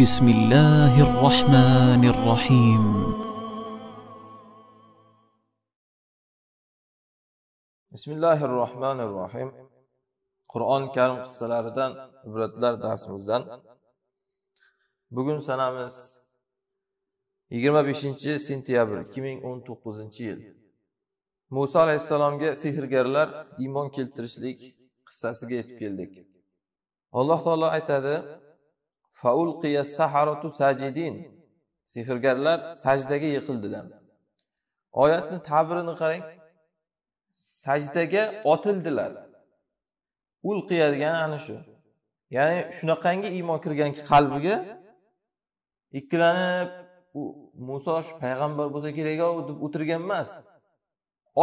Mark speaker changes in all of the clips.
Speaker 1: بسم الله الرحمن الرحيم بسم الله الرحمن الرحيم قرآن كريم قصلaridan ibratlar darsimizdan bugun sanamiz 25 sentyabr 2019 yil Musa alayhissalomga sehrgarlar iymon keltirishlik qissasiga yetib keldik alloh taolo aytadi faulqiya saharatu sajidin sehrgarlar sajdaga yiqildilar oyatni ta'birini qarang sajdaga otildilar ulqiya degani ana shu ya'ni shunaqangi iymon kirganki qalbiga ikkilanib u muso shu payg'ambar bo'lsa kerakov deb o'tirgan emas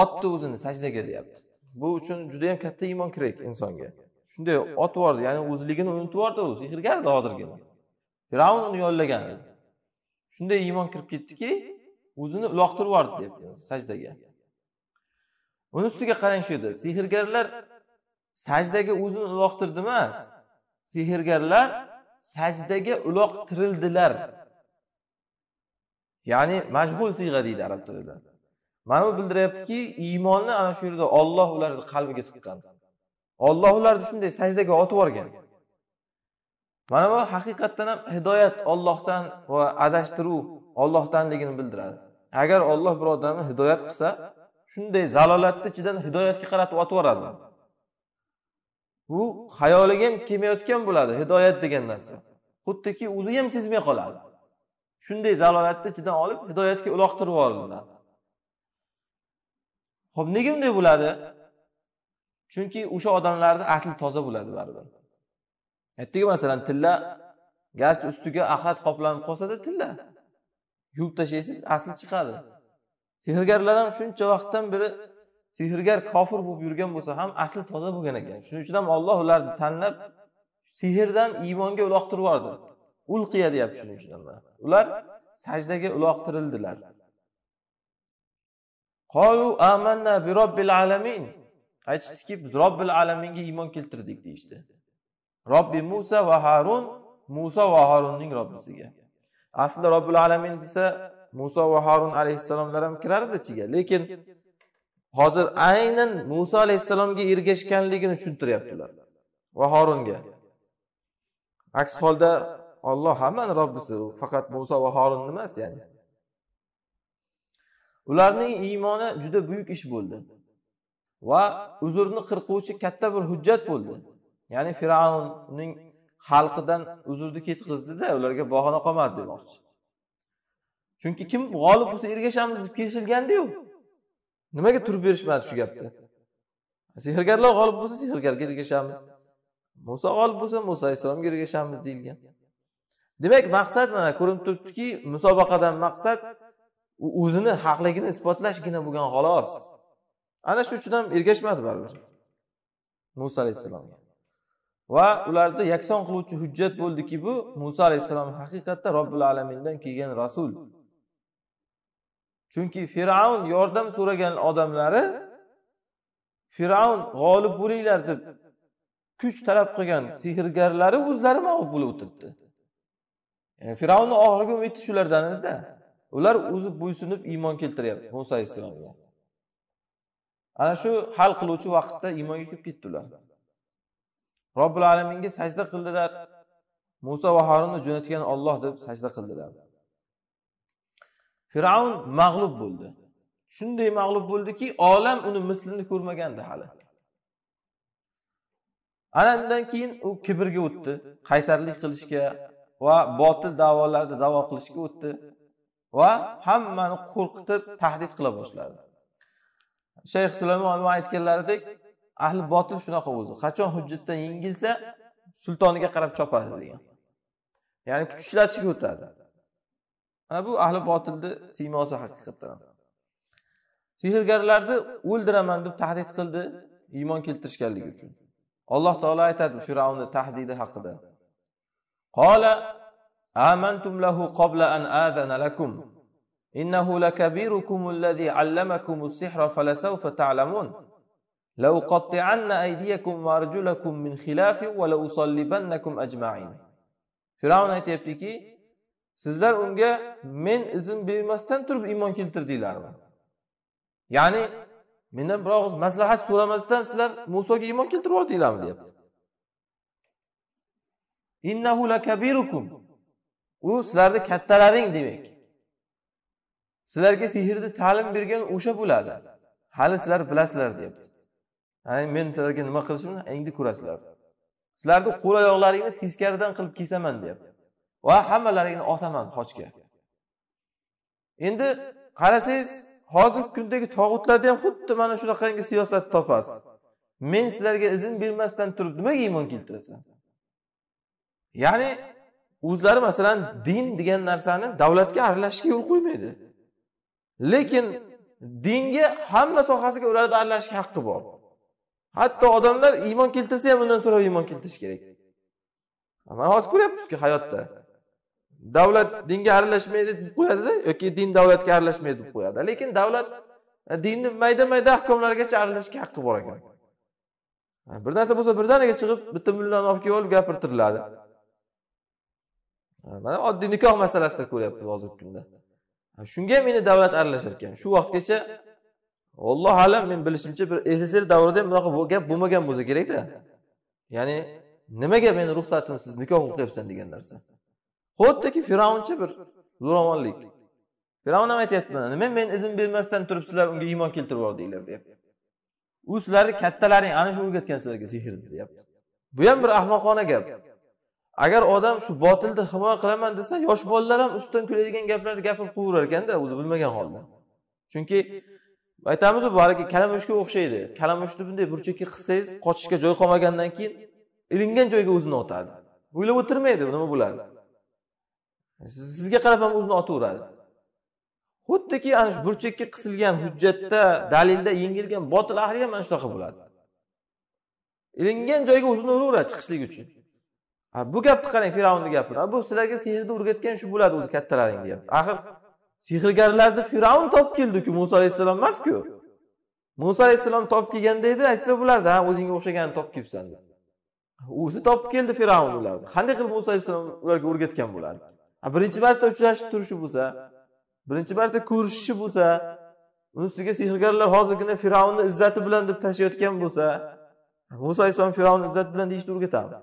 Speaker 1: otdi o'zini sajdaga deyapti bu uchun juda yam katta iymon kerak insonga shunday otib yubordi ya'ni o'zligini unutib yubordi u sehrgardi hozirgina fir'avn uni yollagan edi shunday iymon kirib ketdiki o'zini uloqtirib yubordi deyapti sajdaga uni ustiga qarang shu yerda sehrgarlar sajdaga o'zini uloqtirdi emas sehrgarlar sajdaga uloqtirildilar ya'ni majhul siyg'a deydi arab tilida mana bu bildiryaptiki iymonni ana shu yerda olloh ularni qalbiga tiqqan olloh ularni shunday sajdaga otib yuborgan mana bu haqiqatdan ham hidoyat ollohdan va adashtiruv ollohdanligini bildiradi agar olloh bir odamni hidoyat qilsa shunday zalolatni ichidan hidoyatga qaratib otib yuboradi bu xayoliga ham kelmayotgan bo'ladi hidoyat degan narsa xuddiki o'zi ham sezmay qoladi shunday zalolatni ichidan olib hidoyatga uloqtirib yuboriladi ho'p nega bunday bo'ladi chunki o'sha odamlarni asli toza bo'ladi baribir E, aytdiku masalan tilla garchi ustiga axlat qoplanib qolsada tilla yuvib tashlaysiz asli chiqadi sehrgarlar ham shuncha vaqtdan beri sehrgar kofir bo'lib yurgan bo'lsa ham asli toza bo'lgan ekan shuning uchun ham olloh ularni tanlab sehrdan iymonga uloqtirib yubordi ulqiya deyapti shuning uchun ham ular sajdaga uloqtirildilar qolu amanna bi robbil alamin aytishdiki biz robbil alaminga iymon keltirdik deyishdi işte. robbi musa va harun muso va harunning robbisiga aslida robbil alamin desa muso va harun alayhissalomlar ham kirardi ichiga lekin hozir aynan muso alayhissalomga ergashganligini tushuntiryaptilar va harunga aks holda olloh hammani robbisi u faqat muso va harunni emas ya'ni ularning iymoni juda buyuk ish bo'ldi va uzrni qirquvchi katta bir hujjat bo'ldi ya'ni fir'avnning xalqidan uzrni ketqizdida ularga bahona qolmadi demoqchi chunki kim g'olib bo'lsa ergashamiz deb kelishilgandiyu nimaga turib berishmadi shu gapda sehrgarlar g'olib bo'lsa sehrgarga ergashamiz muso g'olib bo'lsa muso alayhissalomga ergashamiz deyilgan demak maqsad mana ko'rinib turibdiki musobaqadan maqsad u o'zini haqligini isbotlashgina bo'lgan xolos ana shu uchun ham ergashmadi baribir muso alayhissalomga va ularni yakson qiluvchi hujjat bo'ldiki bu muso alayhissalom haqiqatda robbil alamindan kelgan rasul chunki fir'avn yordam so'ragan odamlari fir'avn g'olib bo'linglar deb kuch talab qilgan sehrgarlari o'zlari mag'lub bo'lib o'tiribdi yani e, fir'avnni oxirgi umidi shulardan edida ular o'zi bo'ysunib iymon keltiryapti muso alayhissalomga ana shu hal qiluvchi vaqtda iymonga kirib ketdi ular robbil alaminga sajda qildilar muso va horunni jo'natgan olloh deb sajda qildilar fir'avn mag'lub bo'ldi shunday mag'lub bo'ldiki olam uni mislini ko'rmagandi hali ana undan keyin u kibrga o'tdi qaysarlik qilishga va botil davolarni davo qilishga o'tdi va hammani qo'rqitib tahdid qila boshladi shayx sulaymon aytganlaridek ahli botil shunaqa o'zi qachon hujjatdan yengilsa sultoniga qarab chopadi degan ya'ni kuch ishlatishga o'tadi mana bu ahli botilni siymosi haqiqatdan sehrgarlarni o'ldiraman deb tahdid qildi iymon keltirishganligi uchun alloh taolo aytadi fir'avnni tahdidi haqida qola amantum lahu qabla an adana lakum innahu lakabirukum allazi allamakum as-sihra falasawfa ta'lamun لو من خلاف fir'avn aytyaptiki sizlar unga men izn bermasdan turib iymon keltirdinglarmi ya'ni mendan biror maslahat so'ramasdan sizlar musoga iymon keltirib yubordinglarmi deyapti innahu lakabirukum u sizlarni kattalaring demak sizlarga sehrni ta'lim bergan o'sha bo'ladi hali sizlar bilasizlar deyapti men sizlarga nima qilishimni endi ko'rasizlar sizlarni qo'l oyoqlaringni teskaridan qilib kesaman deyapti va hammalaringni osaman xochga endi qarasangiz hozirgi kundagi tog'utlarda ham xuddi mana shunaqangi siyosatni topasiz men sizlarga izn bermasdan turib nimaga iymon keltirasan ya'ni o'zlari masalan din degan narsani davlatga aralashishga yo'l qo'ymaydi lekin dinga hamma sohasiga ularni aralashishga haqqi bor hatto odamlar iymon keltirsa ham undan so'rab iymon keltirish kerak mana hozir ko'ryapmizku hayotda davlat dinga aralashmaydi deb qo'yadida yoki din davlatga aralashmaydi deb qo'yadi lekin davlat e, dinni mayda mayda ahkomlarigacha aralashishga haqqi bor ekan e, bir narsa bo'lsa birdaniga chiqib bitta mullani olib kelib olib gapirtiriladi e, mana oddiy nikoh masalasida ko'ryapmiz hozirgi kunda shunga ham endi davlat aralashar ekan shu vaqtgacha allohu alam men bilishimcha bir sssr davrida ham bunaqa gap bo'lmagan bo'lsa kerakda ya'ni nimaga meni ruxsatimsiz nikoh o'qiyapsan degan narsa xuddiki fir'avncha bir zo'ravonlik fir'avn ham aytyapti mana nima men izn bermasdan turib sizlar unga iymon keltirib yubordinglar deyapti u sizlarni kattalaring ana shu o'rgatgan sizlarga sehrni deyapti bu ham bir ahmoqona gap agar odam shu botilni himoya qilaman desa yosh bolalar ham ustidan kuladigan gaplarni gapirib qo'yaverar ekanda o'zi bilmagan holda chunki aytamizmi bu haligi kalamushga o'xshaydi kalamushni bunday burchakka qilsangiz qochishga joy qolmagandan keyin ilingan joyga o'zini otadi o'ylab o'tirmaydi nima bo'ladi sizga qarab ham o'zini otaveradi xuddiki ana shu burchakka qisilgan hujjatda dalilda yengilgan botil ahli ham mana shunaqa bo'ladi ilingan joyga o'zini uraveradi chiqishlik uchun bu gapni qarang fir'avnni gapini bu sizlarga sehrni o'rgatgan shu bo'ladi o'zi kattalaring deyapti axir sehrgarlarni fir'avn topib keldiku muso alayhissalom emasku muso alayhissalom topib kelganda edi aytsa bularda ha o'zingga o'xshaganini topib kelibsan deb o'zi topib keldi fir'avn ularni qanday qilib muso alayhissalom ularga o'rgatgan bo'ladi birinchi marta uchrashib turishi bo'lsa birinchi marta ko'rishishi bo'lsa uni ustiga sehrgarlar hozirgina fir'avnni izzati bilan deb tashlayotgan bo'lsa muso alayhissalom fir'avnni izzati bilan deyishni o'rgatadi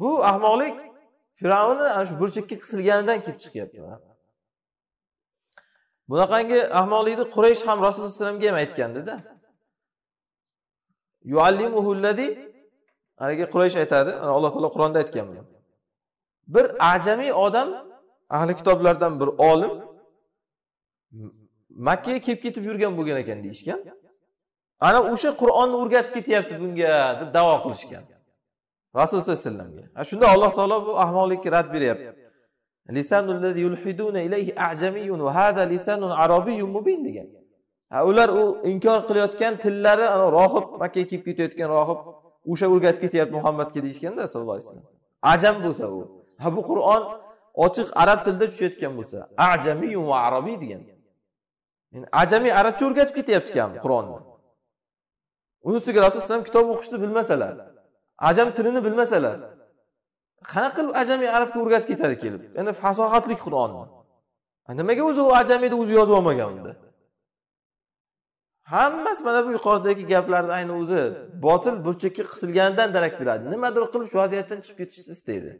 Speaker 1: bu ahmoqlik fir'avnni ana shu burchakka qisilganidan kelib chiqyapti bunaqangi ahmoqlikni quraysh ham rasululloh vasallamga ham aytgandida haligi quraysh aytadi alloh taolo qur'onda aytgan buni bir ajamiy odam ahli kitoblardan bir olim makkaga kelib ketib yurgan bo'lgan ekan deyishgan ana o'sha qur'onni o'rgatib ketyapti bunga deb davo qilishgan rasululloh sallallohu alayhi vasallamga shunda alloh taolo bu ahmoqlikka rad beryapti degan ular u inkor qilayotgan tillari rohib makkaga kelib ketayotgan rohib o'sha o'rgatib ketyapti muhammadga deyishganda sallallohu alayhi vasallam ajam bo'lsa u ha bu qur'on ochiq arab tilida tushayotgan bo'lsa ajamiyun va arabiy degan yani ajamiy arabcha o'rgatib ketyapti ham qur'onni uni ustiga rasululloh alayhi vasallam kitob o'qishni bilmasalar ajam tilini bilmasalar qanaqa qilib ajamiy arabga o'rgatib ketadi kelib ya'ni fasohatlik qur'onni nimaga o'zi u ajamiyni o'zi yozib olmagan unda hammasi mana bu yuqoridagi gaplarni ayni o'zi botil burchakka qisilganidan darak beradi nimadir qilib shu vaziyatdan chiqib ketishni istaydi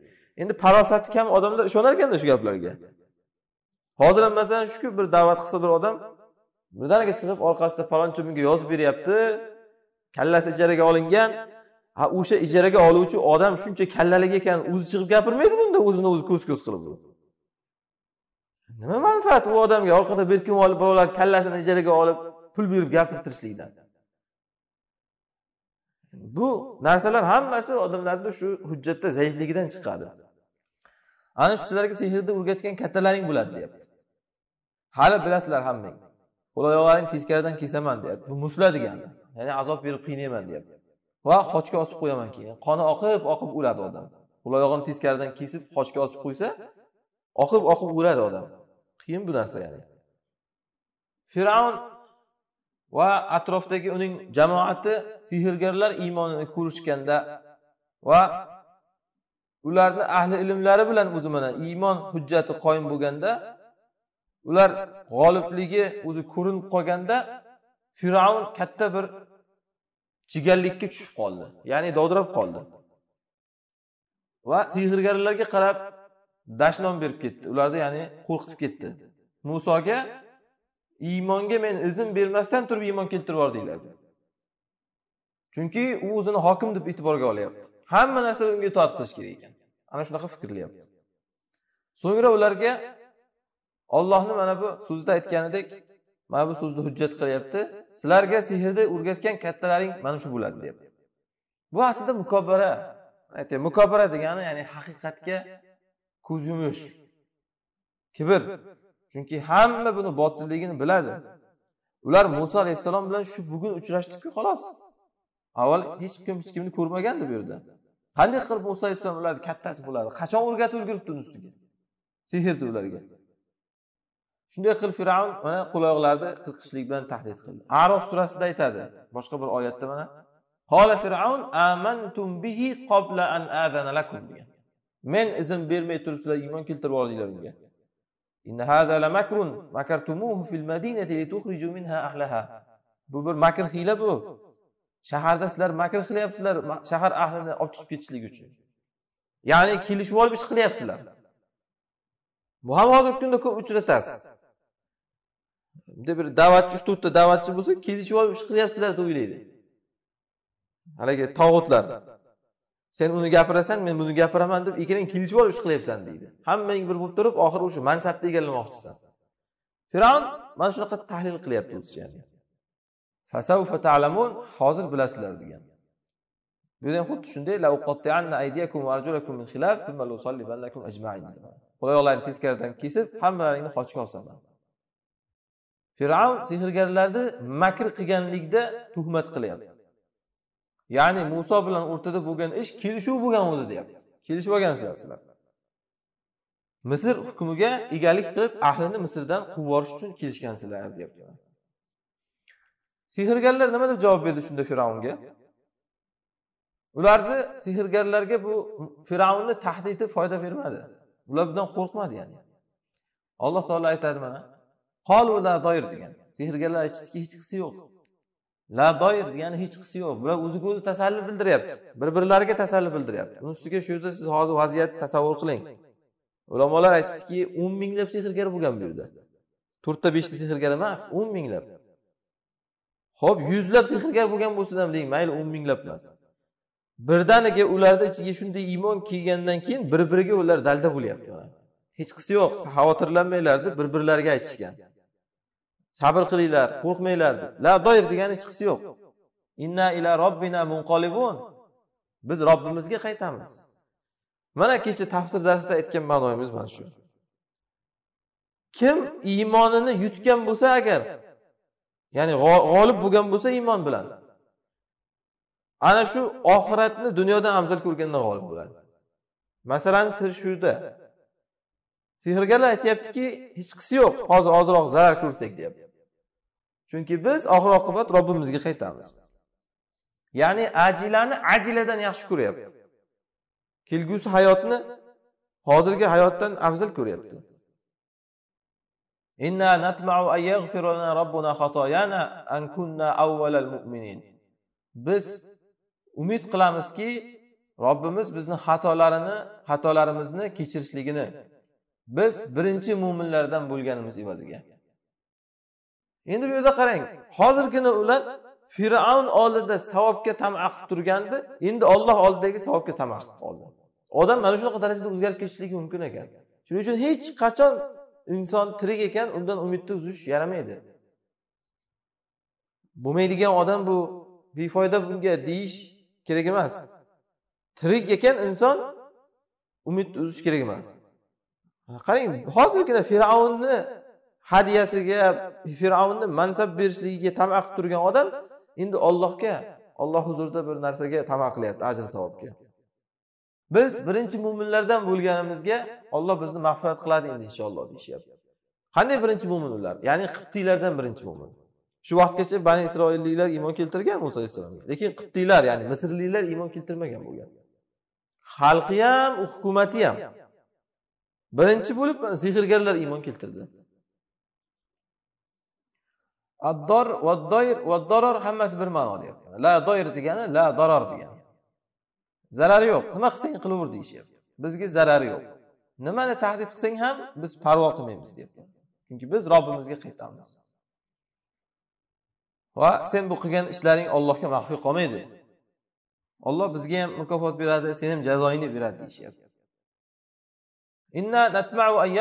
Speaker 1: endi parosati kam odamlar ishonar ekanda shu gaplarga hozir ham masalan shuku bir da'vat qilsa bir odam birdaniga chiqib orqasida palonchi bunga yozib beryapti kallasi ijaraga olingan ha o'sha ijaraga oluvchi odam shuncha kallalik ekan o'zi chiqib gapirmaydi bunda o'zini o'zi ko'z ko'z qilib nima manfaat u odamga orqada berkinib olib birovlarni kallasini ijaraga olib pul berib gapirtirishlikdan bu narsalar hammasi odamlarni shu hujjatda zaifligidan chiqadi ana shu sizlarga sehrni o'rgatgan kattalaring bo'ladi deyapti hali bilasizlar hammang qo'l oyoqlaringni teskaridan kesaman deyapti bu musla degani ya'ni azob berib qiynayman deyapti va xochga osib qo'yaman keyin qoni oqib oqib o'ladi odam qo'l teskaridan kesib xochga osib qo'ysa oqib oqib o'ladi odam qiyin bu narsa ya'ni fir'avn va atrofdagi uning jamoati sehrgarlar iymonini ko'rishganda va ularni ahli ilmlari bilan o'zi mana iymon hujjati qoyim bo'lganda ular g'olibligi o'zi ko'rinib qolganda fir'avn katta bir chigallikka tushib qoldi ya'ni dovdirab qoldi va sehrgarlarga qarab dashnom berib ketdi ularni ya'ni qo'rqitib ketdi musoga iymonga men izn bermasdan turib iymon keltirib yubordinglar chunki u o'zini hokim deb e'tiborga olyapti hamma narsada unga itoat qilish kerak ekan ana shunaqa fikrlayapti so'ngra ularga ollohni mana bu so'zida aytganidek mana bu so'zni hujjat qilyapti sizlarga sehrni o'rgatgan kattalaring mana shu bo'ladi deyapti bu aslida mukobara mukobara degani ya'ni haqiqatga ko'z yumish kibr chunki hamma buni botilligini biladi ular muso alayhissalom bilan shu bugun uchrashdiku xolos avval hech kim hech kimni ko'rmagandi bu yerda qanday qilib muso alayhissalom ularni kattasi bo'ladi qachon o'rgatib ulguribdi uni ustiga sehrni ularga shunday qilib fir'avn mana quloqlarni qirqishlik bilan tahdid qildi arof surasida aytadi boshqa bir oyatda mana hola fir'avn amantum bihi qobla an azana lakum degan men izn bermay turib sizlar iymon keltirib oldinglar unga bu bir makr hiyla bu shaharda sizlar makr qilyapsizlar shahar ahlini olib chiqib ketishlik uchun ya'ni kelishib olib ish qilyapsizlar bu ham hozirgi kunda ko'p uchratasiz bunday bir da'vatchi uch to'rtta da'vatchi bo'lsa kelishib olib ish qilyapsizlar deb o'ylaydi haligi tog'utlar sen uni gapirasan men buni gapiraman deb ikkalang kelishib olib ish qilyapsan deydi hammang bir bo'lib turib oxiri o'sha mansabni egallamoqchisan fir'avn mana shunaqa tahlil qilyapti o'zicha fasavfa talamun hozir bilasizlar degan bu yerda xuddi shunday qo'l oyoqlaringni teskaridan kesib hammalaringni qochga olsaman fir'avn sehrgarlarni makr qilganlikda tuhmat qilyapti ya'ni muso bilan o'rtada bo'lgan ish kelishuv bo'lgan o'zi deyapti kelishib olgansizlar sizlar misr hukmiga egalik qilib ahlini misrdan quvib yuborish uchun kelishgansizlar deyapti sehrgarlar nima deb javob berdi shunda fir'avnga ularni sehrgarlarga bu fir'avnni tahdidi foyda bermadi ular bundan qo'rqmadi ya'ni alloh taolo aytadimi qolu la doir degan sehrgarlar aytishdiki hech qisi yo'q la doir degani hech qisi yo'q bular o'ziga o'zi tasalli bildiryapti bir birlariga tasalli bildiryapti uni ustiga shu yerda siz hozir vaziyatni tasavvur qiling ulamolar aytishdiki o'n minglab sehrgar bo'lgan bu yerda to'rtta beshta sehrgar emas o'n minglab ho'p yuzlab sehrgar bo'lgan bo'lsin ham deng mayli o'n minglab emas birdaniga ularni ichiga shunday iymon kelgandan keyin bir biriga ular dalda bo'lyapti hech qisi yo'q xavotirlanmanglar deb bir birlariga aytishgan sabr qilinglar qo'rqmanglar la doir degani hech qisi yo'q inna ila robbina munqolibun biz robbimizga qaytamiz mana kecha tafsir darsida aytgan ma'noyimiz mana shu kim iymonini yutgan bo'lsa agar ya'ni g'olib bo'lgan bo'lsa iymon bilan ana shu oxiratni dunyodan afzal ko'rgandan g'olib bo'ladi masalan sir shuda sehrgarlar aytyaptiki hech qisi yo'q hozir ozroq zarar ko'rsak deyapti chunki biz oxir oqibat robbimizga qaytamiz ya'ni ajilani ajiladan yaxshi ko'ryapti kelgusi hayotni hozirgi hayotdan afzal ko'ryapti biz umid qilamizki robbimiz bizni xatolarini xatolarimizni kechirishligini biz birinchi mo'minlardan bo'lganimiz evaziga endi bu yerda qarang hozirgina ular fir'avn oldida savobga tama qilib turgandi endi olloh oldidagi savobga tama qilib qoldi odam mana shunaqa darajada o'zgarib ketishligi mumkin ekan shuning uchun hech qachon inson tirik ekan undan umidni uzish yaramaydi bo'lmaydigan odam bu befoyda bunga deyish kerak emas tirik ekan inson umidni uzish kerak emas qarang hozirgina fir'avnni hadyasiga fir'avnni mansab berishligiga tama qilib turgan odam endi ollohga olloh huzurida bir narsaga tama qilyapti ajr savobga biz birinchi mo'minlardan bo'lganimizga olloh bizni mag'firat qiladi endi inshaalloh deyishyapti qanday birinchi mo'min ular ya'ni qiptiylardan birinchi mo'min shu vaqtgacha bani isroilliklar iymon keltirgan muso alayhissalomga lekin qiptiylar ya'ni misrliklar iymon keltirmagan bo'lgan xalqi ham hukumati ham birinchi bo'lib sehrgarlar iymon keltirdi addor va vaddaror hammasi bir ma'no deyapti la doir degani la daror degani zarari yo'q nima qilsang qilaver deyishyapti bizga zarari yo'q nimani tahdid qilsang ham biz parvo qilmaymiz deyapti chunki biz robbimizga qaytamiz va sen bu qilgan ishlaring ollohga maxfiy qolmaydi olloh bizga ham mukofot beradi seni ham jazoingni beradi deyishyapti inna natmau an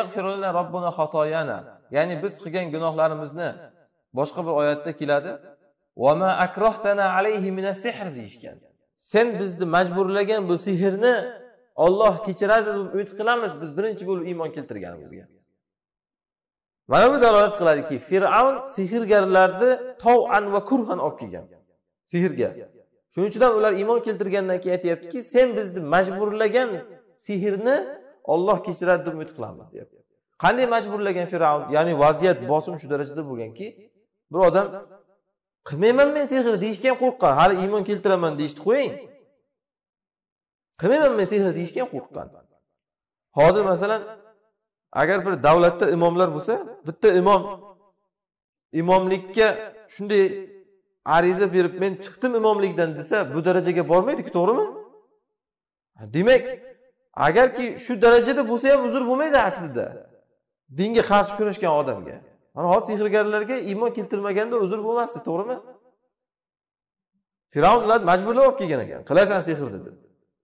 Speaker 1: robbuna ya'ni biz qilgan gunohlarimizni boshqa bir oyatda keladi alayhi deyishgan sen bizni majburlagan bu sehrni olloh kechiradi deb umid qilamiz biz birinchi bo'lib iymon keltirganimizga mana bu dalolat qiladiki fir'avn sehrgarlarni tov'an va kurhan olib kelgan sehrga shuning uchun ham ular iymon keltirgandan keyin aytyaptiki sen bizni majburlagan sehrni olloh kechiradi deb umid qilamiz deyapti qanday majburlagan fir'avn ya'ni vaziyat bosim shu darajada bo'lganki bir odam qilmayman men sehr deyishga ham qo'rqqan hali iymon keltiraman deyishdi qo'ying qilmayman men sehr deyishga ham qo'rqqan hozir masalan agar bir davlatda imomlar bo'lsa bitta imom imomlikka shunday ariza berib men chiqdim imomlikdan desa bu darajaga bormaydiku to'g'rimi demak agarki shu darajada bo'lsa ham uzr bo'lmaydi aslida dinga qarshi kurashgan odamga mana hozir sehrgarlarga iymon keltirmaganda uzr bo'lmasdi to'g'rimi fir'avn ularni majburlab olib kelgan ekan qilasan sehr dedi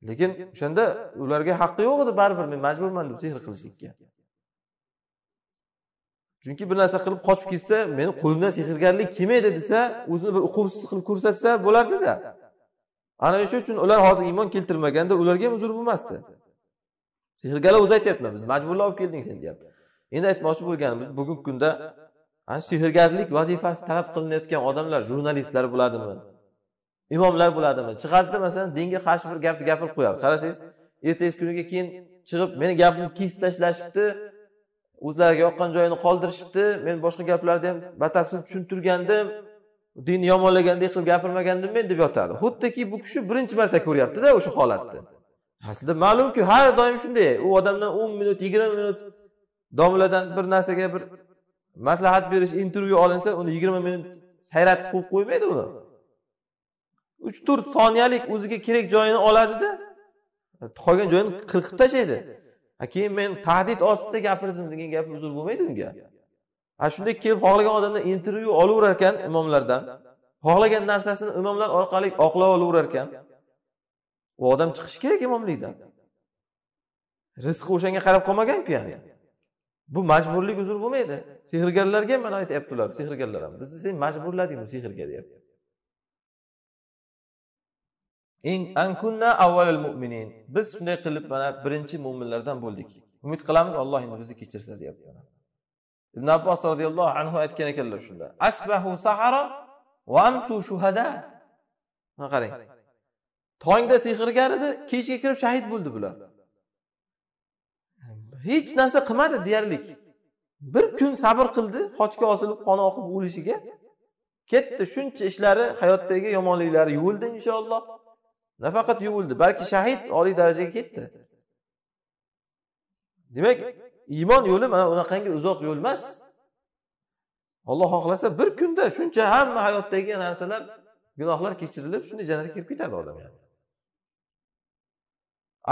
Speaker 1: lekin o'shanda ularga haqqi yo'q edi baribir men majburman deb sehr qilishlikka chunki bir narsa qilib qochib ketsa meni qo'limdan sehrgarlik kelmaydi desa o'zini bir uquvsiz qilib ko'rsatsa bo'lardida ana o'sha uchun ular hozir iymon keltirmaganda ularga ham uzr bo'lmasdi sehrgarlar o'zi aytyaptilar biz majburlab olib kelding sen deyapti endi aytmoqchi bo'lganimiz bugungi kunda ana sehrgarlik vazifasi talab qilinayotgan odamlar jurnalistlar bo'ladimi imomlar bo'ladimi chiqadida masalan dinga qarshi bir gapni gapirib qo'yadi qarasangiz ertasi kuniga keyin chiqib meni gapimni kesib tashlashibdi o'zlariga yoqqan joyini qoldirishibdi men boshqa gaplarni ham batafsil tushuntirgandim dinni yomonlagandek qilib gapirmagandim men deb yotadi xuddiki bu kishi birinchi marta ko'ryaptida o'sha holatni aslida ma'lumki har doim shunday u odamdan o'n minut yigirma minut domladan bir narsaga bir maslahat berish intervyu olinsa uni yigirma minut sayratib qo'yib qo'ymaydi uni uch to'rt soniyalik o'ziga kerak joyini oladida qolgan joyini qirqib tashlaydi keyin men tahdid ostida gapirdim degan gap uzr bo'lmaydi unga a shunday kelib xohlagan odamdan intervyu olaverar ekan imomlardan xohlagan narsasini imomlar orqali oqlab olaverar ekan u odam chiqishi kerak imomlikdan rizqi o'shanga qarab qolmaganku ya'ni bu majburlik uzr bo'lmaydi sehrgarlarga ham mana aytyapti ular sehrgarlar ham bizni sen majburlading bu sehrga deyapti biz shunday qilib mana birinchi mo'minlardan bo'ldik umid qilamiz alloh endi bizni kechirsa deyapti ibn abbos roziyallohu anhu aytgan ekanlar shunda asbahu sahara va amsu shuhada qarang tongda sehrgar edi kechga kirib shahid bo'ldi bular hech narsa qilmadi deyarlik bir kun sabr qildi xochga osilib qon oqib o'lishiga ketdi shuncha ishlari hayotdagi yomonliklari yuvildi inshaalloh nafaqat yuvildi balki shahid oliy darajaga ketdi demak iymon yo'li mana unaqangi uzoq yo'l emas olloh xohlasa bir kunda shuncha hamma hayotdagi narsalar gunohlar kechirilib shunday jannatga kirib ketadi odam yani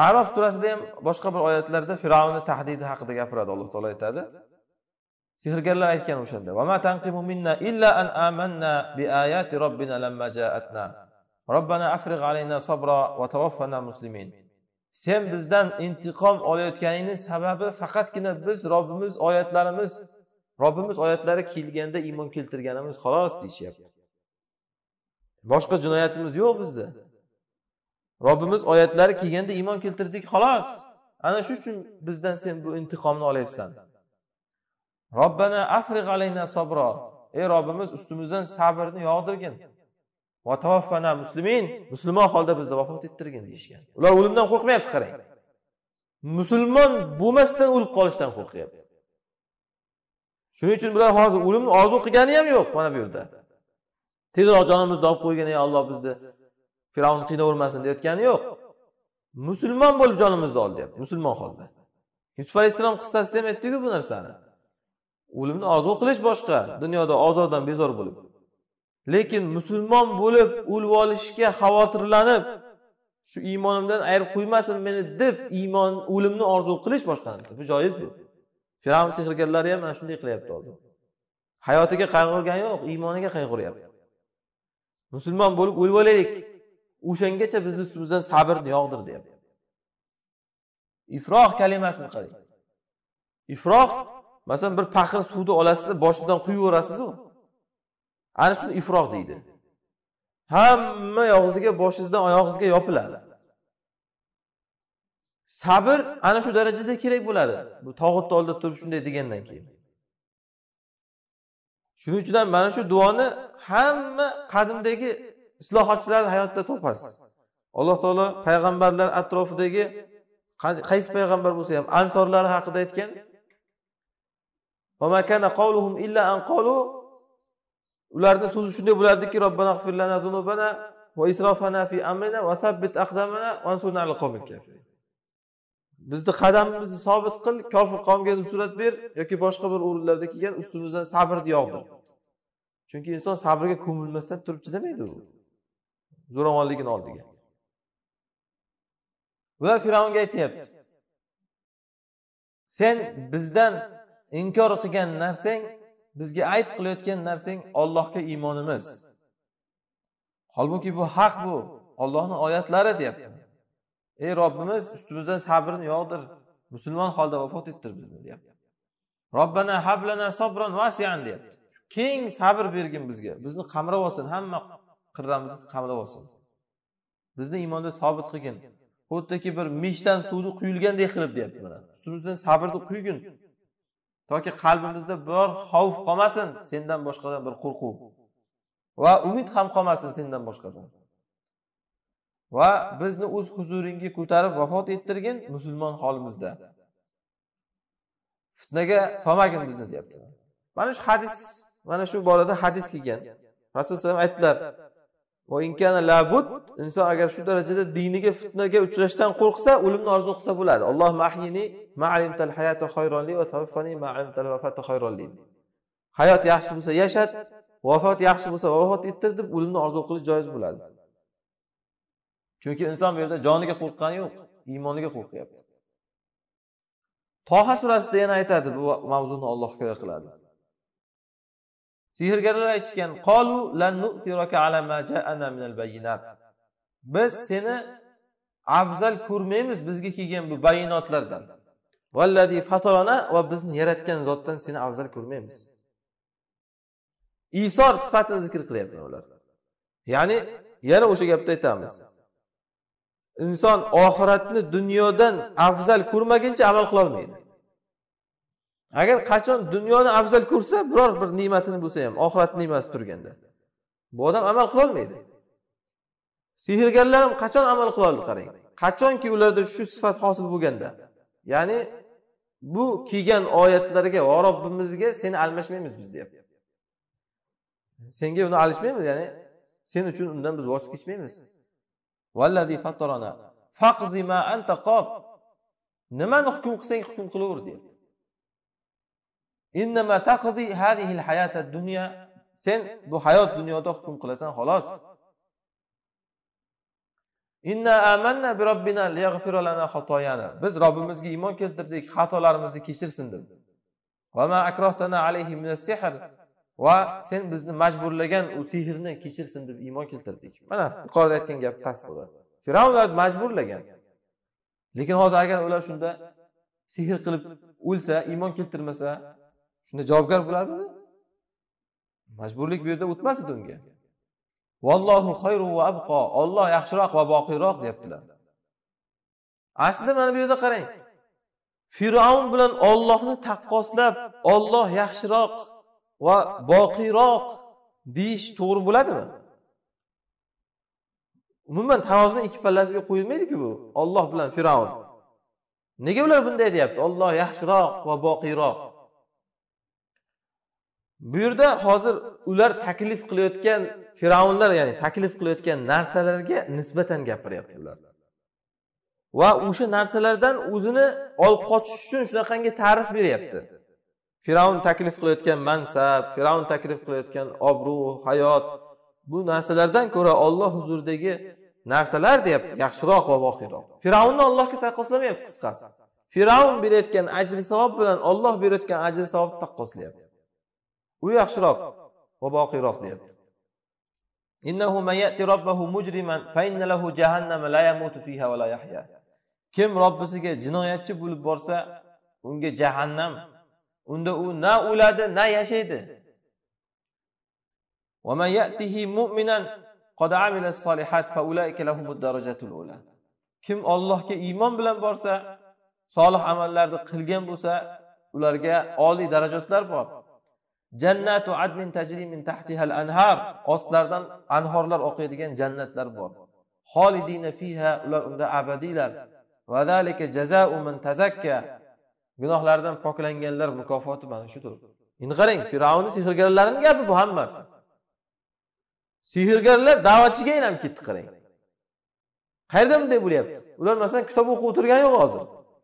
Speaker 1: arof surasida ham boshqa bir oyatlarda fir'avnni tahdidi haqida gapiradi alloh taolo aytadi sehrgarlar aytgan o'shanda vama tanqimu minna illa an amanna bi ayati robbina lamma jaatna robbana alayna sabra tawaffana muslimin sen bizdan intiqom olayotganingni sababi faqatgina biz robbimiz oyatlarimiz robbimiz oyatlari kelganda iymon keltirganimiz xolos deyishyapti boshqa jinoyatimiz yo'q bizda robbimiz oyatlari kelganda iymon keltirdik xolos ana shu uchun bizdan sen bu intiqomni olyapsan robbana afriq alayna sabro ey robbimiz ustimizdan sabrni yog'dirgin va tavaffana muslimin musulmon holda bizni vafot ettirgin deyishgan ular o'limdan qo'rqmayapti qarang musulmon bo'lmasdan o'lib qolishdan qo'rqyapti shuning uchun bular hozir o'limni orzu qilgani ham yo'q mana bu yerda tezroq jonimizni olib qo'ygin ey olloh bizni fir'avn qiynavermasin deyotgani yo'q musulmon bo'lib jonimizni ol deyapti musulmon holda yusuf alayhissalom qissasida ham aytdiku bu narsani o'limni orzu qilish boshqa dunyoda ozordan bezor bo'lib lekin musulmon bo'lib o'lib olishga xavotirlanib shu iymonimdan ayirib qo'ymasin meni deb iymon o'limni orzu qilish boshqa narsa bu joiz bu fir'avn sehrgarlari ham mana shunday qilyapti hozir hayotiga qayg'urgani yo'q iymoniga qayg'uryapti musulmon bo'lib o'lib olaylik o'shangacha bizni ustimizdan sabrni yog'dir deyapti ifroh kalimasini qarang ifroh masalan bir paxir suvni olasizda boshingizdan quyaverasizu ana shuni ifroh deydi hamma yog'ingizga boshingizdan oyog'ingizga yopiladi sabr ana shu darajada kerak bo'ladi bu tog'utni oldida turib shunday degandan keyin shuning uchun ham mana shu duoni hamma qadimdagi islohotchilarni hayotda topasiz alloh taolo payg'ambarlar atrofidagi qaysi payg'ambar bo'lsa ham ansorlari haqida aytgan ularni so'zi shunday bo'lardiki robbana fi amrina aqdamana bizni qadamimizni sobit qil kofir qavmga nusrat ber yoki boshqa bir o'rinlarda kelgan ustimizdan sabrni yog'dir chunki inson sabrga ko'milmasdan turib chidamaydi u zo'ravonligini oldiga ular fir'avnga aytyapti sen bizdan inkor qilgan narsang bizga ayb qilayotgan narsang ollohga iymonimiz holbuki bu haq bu ollohni oyatlari deyapti ey robbimiz ustimizdan sabrni yog'dir musulmon holda vafot ettir bizni deyapti robbana hablana sobron vasian deyapti keng sabr bergin bizga bizni qamrab olsin hamma qirramizni qamrab olsin bizni iymonda sobit qilgin xuddiki bir meshdan suvni quyilgandek qilib deyapti mana ustimizdan sabrni quygin toki qalbimizda biror xavf qolmasin sendan boshqadan bir qo'rquv va umid ham qolmasin sendan boshqadan va bizni o'z huzuringga ko'tarib vafot ettirgin musulmon holimizda fitnaga solmagin bizni deyapti mana shu hadis mana shu borada hadis kelgan rasululloh alayhi vasallam aytdilar labud inson agar shu darajada diniga fitnaga uchrashdan qo'rqsa o'limni orzu qilsa bo'ladi alloh mahyini va hayot yaxshi bo'lsa yashat vafot yaxshi bo'lsa vafot ettir deb o'limni orzu qilish joiz bo'ladi chunki inson bu yerda joniga qo'rqqani yo'q iymoniga qo'rqyapti toha surasida yana aytadi bu mavzuni olloh hikoya qiladi sehrgarlar aytishgan qolu biz seni afzal ko'rmaymiz bizga kelgan bu bayinotlardan vallazi fatorona va bizni yaratgan zotdan seni afzal ko'rmaymiz isor sifatini zikr qilyapti ular ya'ni yana o'sha gapni aytamiz inson oxiratni dunyodan afzal ko'rmaguncha amal qilolmaydi agar qachon dunyoni afzal ko'rsa biror bir ne'matini bo'lsa ham oxirat ne'mati turganda bu odam amal qilolmaydi sehrgarlar ham qachon amal qiloldi qarang qachonki ularda shu sifat hosil bo'lganda ya'ni bu kelgan oyatlarga va robbimizga seni almashmaymiz biz deyapti senga uni alishmaymiz ya'ni sen uchun undan biz voz kechmaymiz nimani hukm qilsang hukm qilaver deyapti innama dunya sen bu hayot dunyoda hukm qilasan xolos inna amanna bi lana biz robbimizga iymon keltirdik xatolarimizni kechirsin deb va ma alayhi min sihr va sen bizni majburlagan u sehrni kechirsin deb iymon keltirdik mana yuqorida aytgan gap tasdig'i ularni majburlagan lekin hozir agar ular shunda sehr qilib o'lsa iymon keltirmasa shunda javobgar bo'larmidi majburlik bu yerda o'tmas edi unga vallohu xayru va abqo olloh yaxshiroq va boqiyroq deyaptilar aslida mana bu yerda qarang fir'avn bilan ollohni taqqoslab olloh yaxshiroq va boqiyroq deyish to'g'ri bo'ladimi umuman tarozini ikki pallasiga qo'yilmaydiku bu olloh bilan fir'avn nega ular bunday deyapti olloh yaxshiroq va boqiyroq bu yerda hozir ular taklif qilayotgan firavnlar ya'ni taklif qilayotgan narsalarga nisbatan gapiryapti ular va o'sha narsalardan o'zini olib qochish uchun shunaqangi ta'rif beryapti firavn taklif qilayotgan mansab firavn taklif qilayotgan obro' hayot bu narsalardan ko'ra olloh huzuridagi narsalar deyapti yaxshiroq va voqeroq firavnni ollohga taqqoslamayapti qisqasi firavn berayotgan ajr savob bilan olloh berayotgan ajr savobni taqqoslayapti u yaxshiroq va boqiyroq deyapti kim robbisiga jinoyatchi bo'lib borsa unga jahannam unda u na o'ladi na yashaydi kim Allohga iymon bilan borsa solih amallarni qilgan bo'lsa ularga oliy darajatlar bor jannatu adnin tajri min al anhar ostlaridan anhorlar oqaydigan jannatlar bor xolidina fiha ular unda abadiylar va zalika jazau man tazakka gunohlardan poklanganlar mukofoti mana shudir endi qarang fir'avnni sehrgarlarini gapi bu hammasi sehrgarlar da'vatchiga aylanib ketdi qarang qayerda bunday bo'lyapti ular masalan kitob o'qib o'tirgani yo'q hozir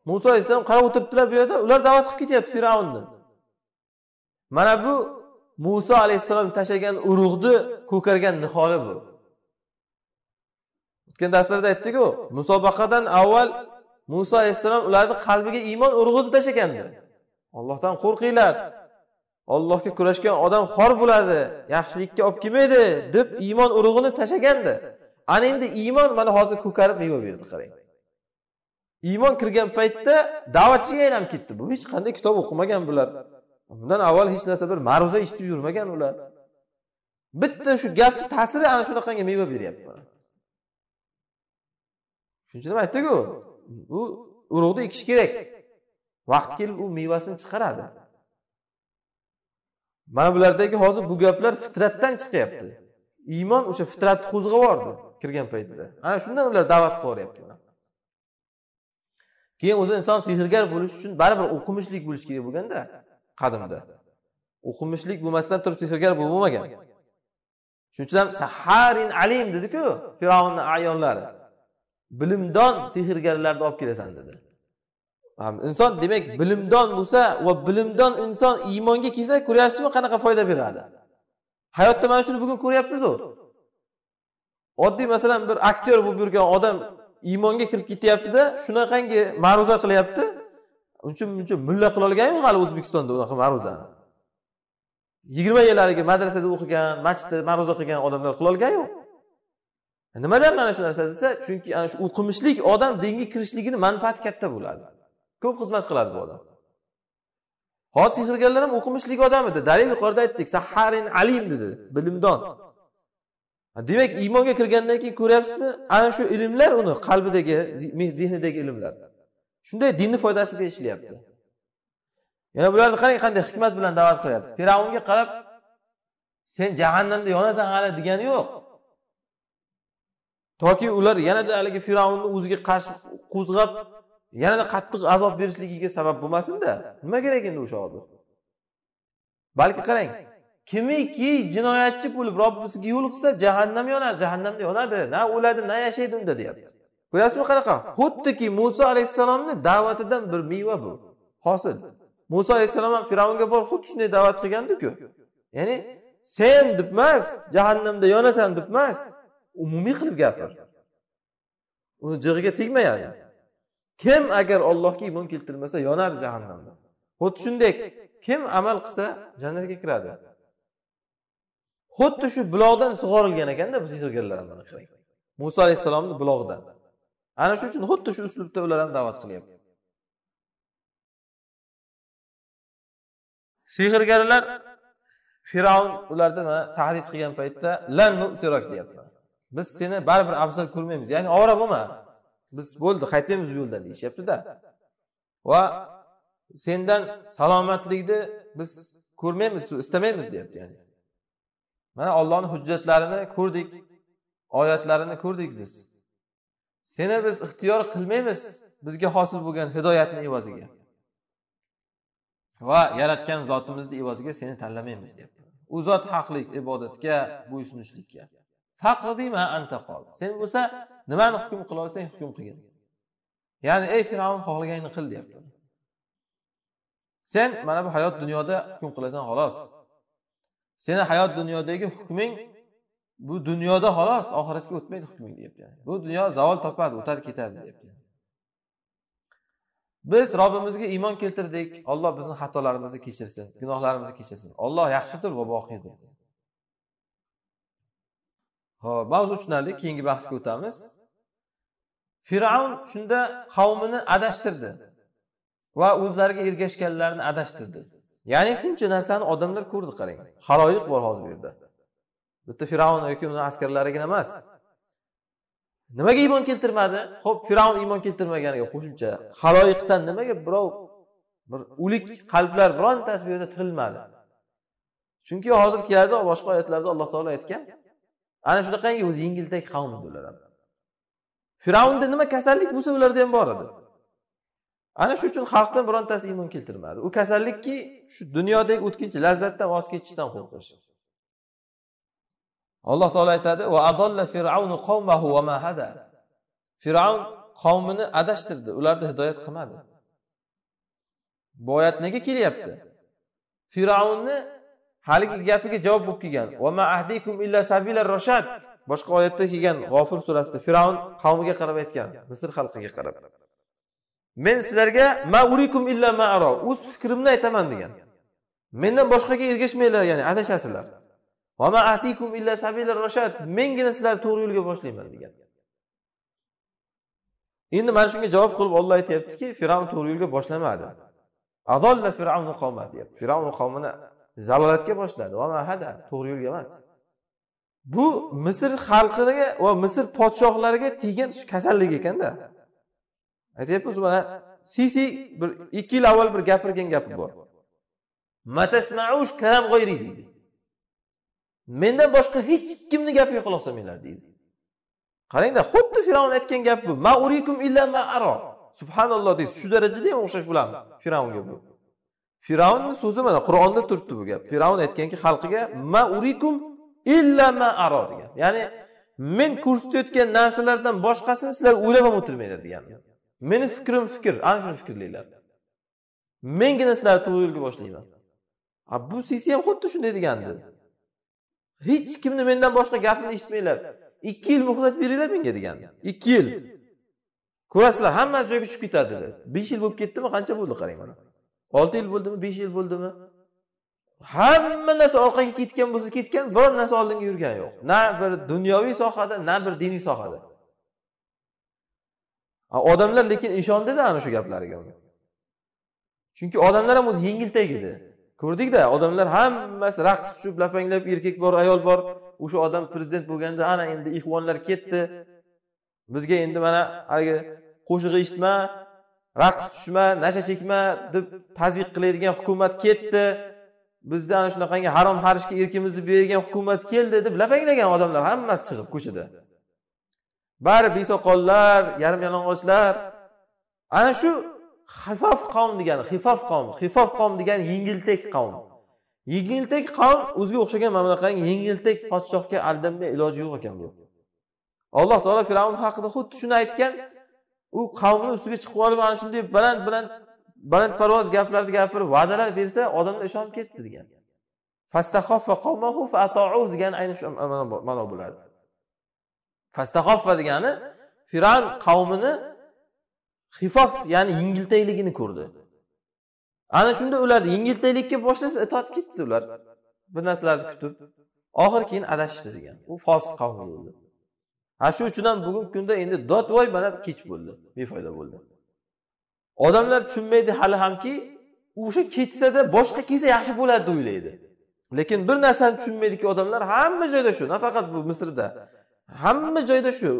Speaker 1: muso alayhissalom qarab o'tiribdilar bu yerda ular da'vat qilib ketyapti fir'avnni mana bu muso alayhissalom tashlagan urug'ni ko'kargan niholi bu o'tgan darslarda aytdikku musobaqadan avval muso alayhissalom ularni qalbiga iymon urug'ini tashlagandi ollohdan qo'rqinglar ollohga kurashgan odam xor bo'ladi yaxshilikka olib kelmaydi deb iymon urug'ini tashlagandi ana endi iymon mana hozir ko'karib meva berdi qarang iymon kirgan paytda da'vatchiga aylanib ketdi bu hech qanday kitob o'qimagan bular undan avval hech narsa bir ma'ruza eshitib yurmagan ular bitta shu gapni ta'siri ana shunaqangi meva beryapti mana shuning uchun ham aytdiku u urug'ni ekish kerak vaqti kelib u mevasini chiqaradi mana bulardagi hozir bu gaplar fitratdan chiqyapti iymon o'sha fitratni qo'zg'ab kirgan paytida ana shundan ular da'vat qilib yuboryapti keyin o'zi inson sehrgar bo'lish uchun baribir o'qimishlik bo'lishi kerak bo'lganda qadimda o'qimishlik bo'lmasdan turib sehrgar bo'lmagan shuning uchun ham saharin alim dediku firavnni ayonlari bilimdon sehrgarlarni olib kelasan dedi inson demak bilimdon bo'lsa va bilimdon inson iymonga kelsa ko'ryapsizmi qanaqa foyda beradi hayotda mana shuni bugun ko'ryapmizu oddiy masalan bir aktyor bo'lib yurgan odam iymonga kirib ketyaptida shunaqangi ma'ruza qilyapti uncha muncha mulla qila olgan yo'q hali o'zbekistonda unaqa ma'ruzani yigirma yil haligi madrasada o'qigan masjidda ma'ruza qilgan odamlar qilolgani yo'q nimadan mana shu narsa desa chunki ana shu o'qimishlik odam dinga kirishligini manfaati katta bo'ladi ko'p xizmat qiladi bu odam hozir sehrgarlar ham o'qimishlik odam edi dalil yuqorida aytdik saharin alim dedi bilimdon demak iymonga kirgandan keyin ko'ryapsizmi ana shu ilmlar uni qalbidagi zihnidagi ilmlar shunday dinni foydasiga ishlayapti yana bularni qarang qanday hikmat bilan da'vat qilyapti fir'avnga qarab sen jahannamda yonasan hali degani yo'q toki ular yanada haligi fir'avnni o'ziga qarshi qo'zg'ab yanada qattiq azob berishligiga sabab bo'lmasinda nima kerak endi o'sha hozir balki qarang kimiki jinoyatchi bo'lib robbisiga yo'l jahannam yonadi jahannamda yonadi na o'ladi na yashaydi unda deyapti ko'ryapsizmi qanaqa xuddiki muso alayhissalomni da'vatidan bir meva bu hosil muso alayhissalom ham fir'avnga borib xuddi shunday da'vat qilgandiku ya'ni sen deb emas jahannamda yonasan deb emas umumiy qilib gapir uni jig'iga tegma ya'ni kim agar ollohga iymon keltirmasa yonadi jahannamda xuddi shunday kim amal qilsa jannatga kiradi xuddi shu buloqdan sug'orilgan ekanda bu sehrgarlar qarang muso alayhissalomni bulog'idan ana shuning uchun xuddi shu uslubda ular ham da'vat qilyapti sehrgarlar fir'avn ularni mana tahdid qilgan paytda lan sirok deyapti biz seni baribir afzal ko'rmaymiz ya'ni ovora bo'lma biz bo'ldi qaytmaymiz bu yo'ldan deyishyaptida va sendan salomatlikni biz ko'rmaymiz istamaymiz deyapti ya'ni mana ollohni hujjatlarini ko'rdik oyatlarini ko'rdik biz seni biz ixtiyor qilmaymiz bizga hosil bo'lgan hidoyatni evaziga va yaratgan zotimizni evaziga seni tanlamaymiz deyapti u zot haqlik ibodatga bo'ysunishlikka sen bo'lsa nimani hukm qila olsang hukm qilgin ya'ni ey fir'avn xohlaganingni qil deyapti sen mana bu hayot dunyoda hukm qilasan xolos seni hayot dunyodagi hukming bu dunyoda xolos oxiratga o'tmaydi hukming deyapti bu dunyo zavol topadi o'tar ketadi deyapti biz robbimizga iymon keltirdik olloh bizni xatolarimizni kechirsin gunohlarimizni kechirsin olloh yaxshidir va boqiydir ho'p mavzu tushunarli keyingi bahsga o'tamiz fir'avn shunda qavmini adashtirdi va o'zlariga ergashganlarni adashtirdi ya'ni shuncha narsani odamlar ko'rdi qarang haloyiq bor hozir bu yerda bitta fir'avn yoki uni askarlarigina emas nimaga iymon keltirmadi ho'p fir'avn iymon keltirmaganiga qo'shimcha haloyiqdan nimaga birov bir o'lik qalblar birontasi bu yerda tirilmadi chunki hozir keladi boshqa oyatlarda alloh taolo aytgan ana shunaqangi o'zi yengiltak qavm edi ular ham fir'avnda nima kasallik bo'lsa ularda ham bor edi ana shu uchun xalqdan birontasi iymon keltirmadi u kasallikki shu dunyodagi o'tkinchi lazzatdan voz kechishdan qo'rqish alloh taolo aytadi fir'avn qavmini adashtirdi ularni hidoyat qilmadi bu oyat nega kelyapti fir'avnni haligi gapiga javob bo'lib kelgan boshqa oyatda kelgan g'ofir surasida fir'avn qavmiga qarab aytgan misr xalqiga qarab men sizlarga ma urikum illa ma aro o'z fikrimni aytaman degan mendan boshqaga ergashmanglar ya'ni adashasizlar mengina sizlarni to'g'ri yo'lga boshlayman degan endi mana shunga javob qilib olloh aytyaptiki fir'avn to'g'ri yo'lga boshlamadi adolla fir'avnu qoma deyapti fir'avn qavmini zalolatga boshladi to'g'ri yo'lga emas bu misr xalqiga va misr podshohlariga tegan kasallik ekanda aytyapmiz mana sisi bir ikki yil avval bir gapirgan gapi bor deydi mendan boshqa hech kimni gapiga quloq solmanglar deydi qarangda xuddi fir'avn aytgan gap bu maurikum illa ma aro subhanalloh deysiz shu darajada ham o'xshash bo'ladi fir'avnga bu fir'avnni so'zi mana qur'onda turibdi bu gap fir'avn aytganki xalqiga ma urikum illa ma aro degan ya'ni men ko'rsatayotgan narsalardan boshqasini sizlar o'ylab ham o'tirmanglar degani meni fikrim fikr ana shuni fikrlanglar mengina sizlarni to'g'ri yo'lga boshlayman bu sisi ham xuddi shunday degandi hech kimni mendan boshqa gapini eshitmanglar ikki yil muhlat beringlar menga degan ikki yil ko'rasizlar hammasi joyiga tushib ketadi dedi besh yil bo'lib ketdimi qancha bo'ldi qarang mana olti yil bo'ldimi besh yil bo'ldimi hamma narsa orqaga ketgan bo'lsa ketgan biror narsa oldinga yurgani yo'q na bir dunyoviy sohada na bir diniy sohada odamlar lekin ishondida ana shu gaplariga chunki odamlar ham o'zi yengiltak edi ko'rdikda odamlar hammasi raqs tushib lapanglab erkak bor ayol bor o'sha odam prezident bo'lganda ana endi ihvonlar ketdi bizga endi mana haligi qo'shiq eshitma raqs tushma nasha chekma deb tazyiq qiladigan hukumat ketdi bizni ana shunaqangi harom xarishga erkimizni bergan hukumat keldi deb lapanglagan odamlar hammasi chiqib ko'chada bari besoqollar yarim yalang'ochlar ana shu xifof qavm degani xifof qavm xifof qavm degani yengiltak qavm yengiltak qavm o'ziga o'xshagan mana bunaqa yengiltak podshohga aldanmay iloji yo'q ekan bu alloh taolo fir'avn haqida xuddi shuni aytgan u qavmni ustiga chiqib olib ana shunday baland baland balandparvoz gaplarni gapirib va'dalar bersa odamlar ishonib ketdi degan degani ayni shu ma'no bo'ladi fastahoffa degani firan qavmini xifof ya'ni yengiltakligini ko'rdi ana shunda ular yengiltaklikka boshlasa itoat ketdi ular bir narsalarni kutib oxiri keyin adashishdi degan u fosiq qavm bo'ldi ha shu uchun ham bugungi kunda endi dotvoy mana kech bo'ldi befoyda bo'ldi odamlar tushunmaydi hali hamki o'sha ketsada boshqa kelsa yaxshi bo'ladi deb o'ylaydi lekin bir narsani tushunmaydiki odamlar hamma joyda shu nafaqat bu misrda hamma joyda shu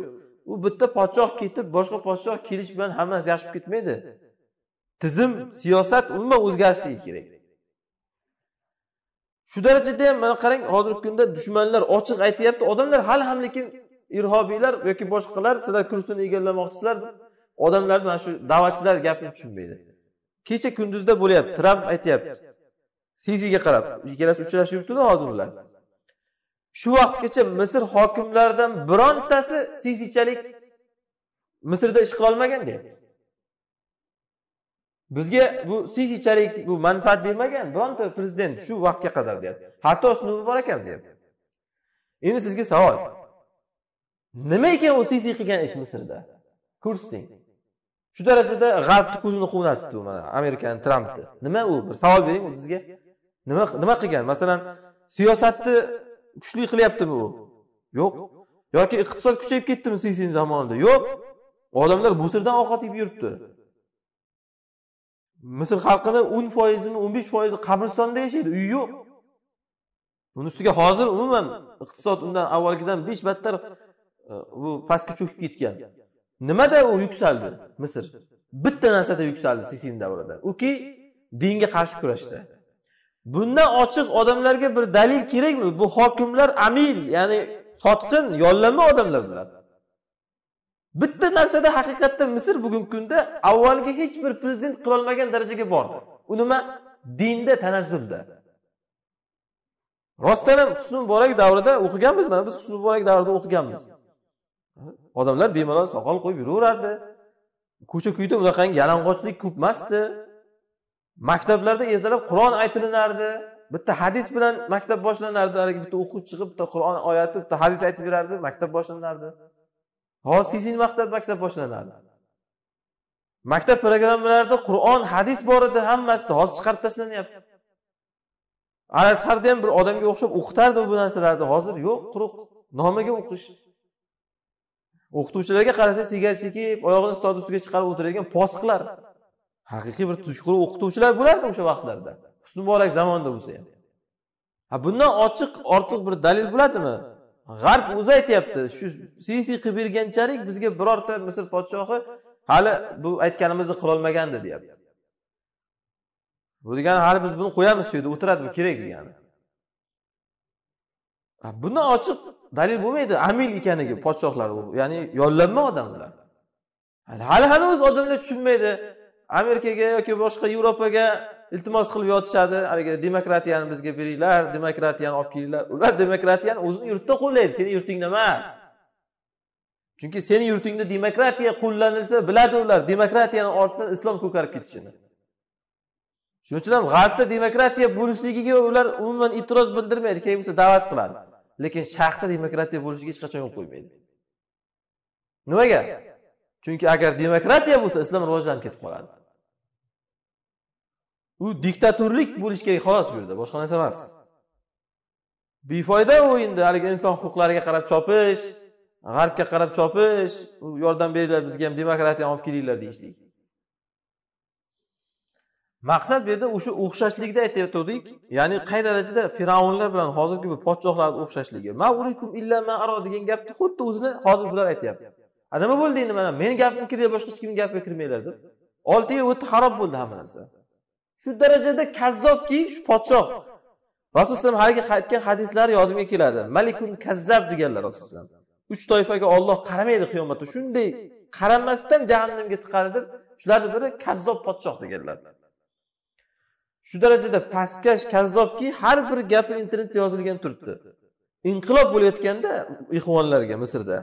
Speaker 1: u bitta podshoh ketib boshqa podshoh kelish bilan hammasi bo'lib ketmaydi tizim siyosat umuman o'zgarishligi kerak shu darajada ham mana qarang hozirgi kunda dushmanlar ochiq aytyapti odamlar hali ham lekin irhobiylar yoki boshqalar sizlar kursini egallamoqchisizlar odamlar mana shu da'vatchilar gapini tushunmaydi kecha kunduzda bo'lyapti tramp aytyapti sisiga qarab ikkalasi uchrashib yuribdida hozir bular shu vaqtgacha misr hokimlaridan birontasi sisichalik misrda ish qilolmagan deyapti bizga bu sisichalik bu manfaat bermagan bironta prezident shu vaqtga qadar deyapti hatto snubi bor ekan deyapti endi sizga savol nima ekan u sisi qilgan ish misrda ko'rsating shu darajada g'arbni ko'zini quvnatibdi u mana amerikani trampni nima u bir savol bering o'zizga nima nima qilgan masalan siyosatni kuchli qilyaptimi u yo'q yoki iqtisod kuchayib ketdimi sisin zamonida yo'q odamlar musrdan ovqat yeb yuribdi misr xalqini o'n foizimi o'n besh foizi qabristonda yashaydi uyi yo'q uni ustiga hozir umuman iqtisod undan avvalgidan besh battar e, bu pastga cho'kib ketgan nimada u yuksaldi misr bitta narsada yuksaldi sisin davrida uki dinga qarshi kurashda bundan ochiq odamlarga bir dalil kerakmi bu hokimlar amil ya'ni sotqin yollanma odamlar bular bitta narsada haqiqatda misr bugungi kunda avvalgi hech bir prezident qilolmagan darajaga bordi u nima dinda tanazzulda rostdan ham husn muborak davrida o'qiganmiz mana biz husn muborak davrida o'qiganmiz odamlar bemalol soqol qo'yib yuraverardi ko'cha kuyda unaqangi yalang'ochlik ko'p emasdi maktablarda ertalab qur'on aytilinardi bitta hadis bilan maktab boshlanardi haligi bitta o'quvchi chiqib bitta qur'on oyati bitta hadis aytib berardi maktab boshlanardi hozir sizin maktab maktab boshlanadi maktab programmalarida qur'on hadis bor edi hammasida hozir chiqarib tashlanyapti asqarda ham bir odamga o'xshab o'qitardi bu narsalarni hozir yo'q quruq nomiga o'qish o'qituvchilarga qarasangiz sigaret chekib oyog'ini stol ustiga chiqarib o'tiradigan posiqlar haqiqiy bir tuzukqur o'qituvchilar bo'lardi o'sha vaqtlarda husni muborak zamonda bo'lsa ham ha bundan ochiq ortiq bir dalil bo'ladimi g'arb o'zi aytyapti shu siysiy qilib berganchalik bizga birorta misr podshohi hali bu aytganimizni qilolmagandi deyapti bu degani hali biz buni qo'yamiz shu yerda o'tiradimi kerak degani bundan ochiq dalil bo'lmaydi amil ekaniga podshohlar ya'ni yollanma odamlar hali hanuz odamlar tushunmaydi amerikaga yoki boshqa yevropaga iltimos qilib yotishadi haligi demokratiyani bizga beringlar demokratiyani olib kelinglar ular demokratiyani o'zini yurtida qo'llaydi seni yurtingda emas chunki seni yurtingda demokratiya qo'llanilsa biladi ular demokratiyani ortidan islom ko'karib ketishini shuning uchun ham g'arbda demokratiya bo'lishligiga ular umuman e'tiroz bildirmaydi kerak bo'lsa da'vat qiladi lekin sharqda demokratiya bo'lishiga hech qachon yo'l qo'ymaydi nimaga chunki agar demokratiya bo'lsa islom rivojlanib ketib qoladi u diktatorlik bo'lishi kerak xolos bu yerda boshqa narsa emas befoyda u endi haligi inson huquqlariga qarab chopish g'arbga qarab chopish yordam beringlar bizga ham demokratiyani olib kelinglar deyishlik maqsad bu yerda o'sha o'xshashlikni aytayotgandik ya'ni qay darajada fir'avnlar bilan hozirgi bu podshohlarni o'xshashligi degan gapni xuddi o'zini hozir bular aytyapti nima bo'ldi endi mana meni gapimga kiringlar boshqa hech kimni gapiga kirmanglar deb olti yil o'tdi harom bo'ldi hamma narsa shu darajada kazzobki shu podshoh rasululloh haligi aytgan hadislari yodimga keladi malikun kazzab deganlar rasululloh uch toifaga olloh qaramaydi qiyomatda shunday qaramasdan jahannamga tiqadi deb shularni biri kazzob podshoh deganlar shu darajada pastkash kazzobki har bir gapi internetda yozilgan turibdi inqilob bo'layotganda ixvonlarga misrda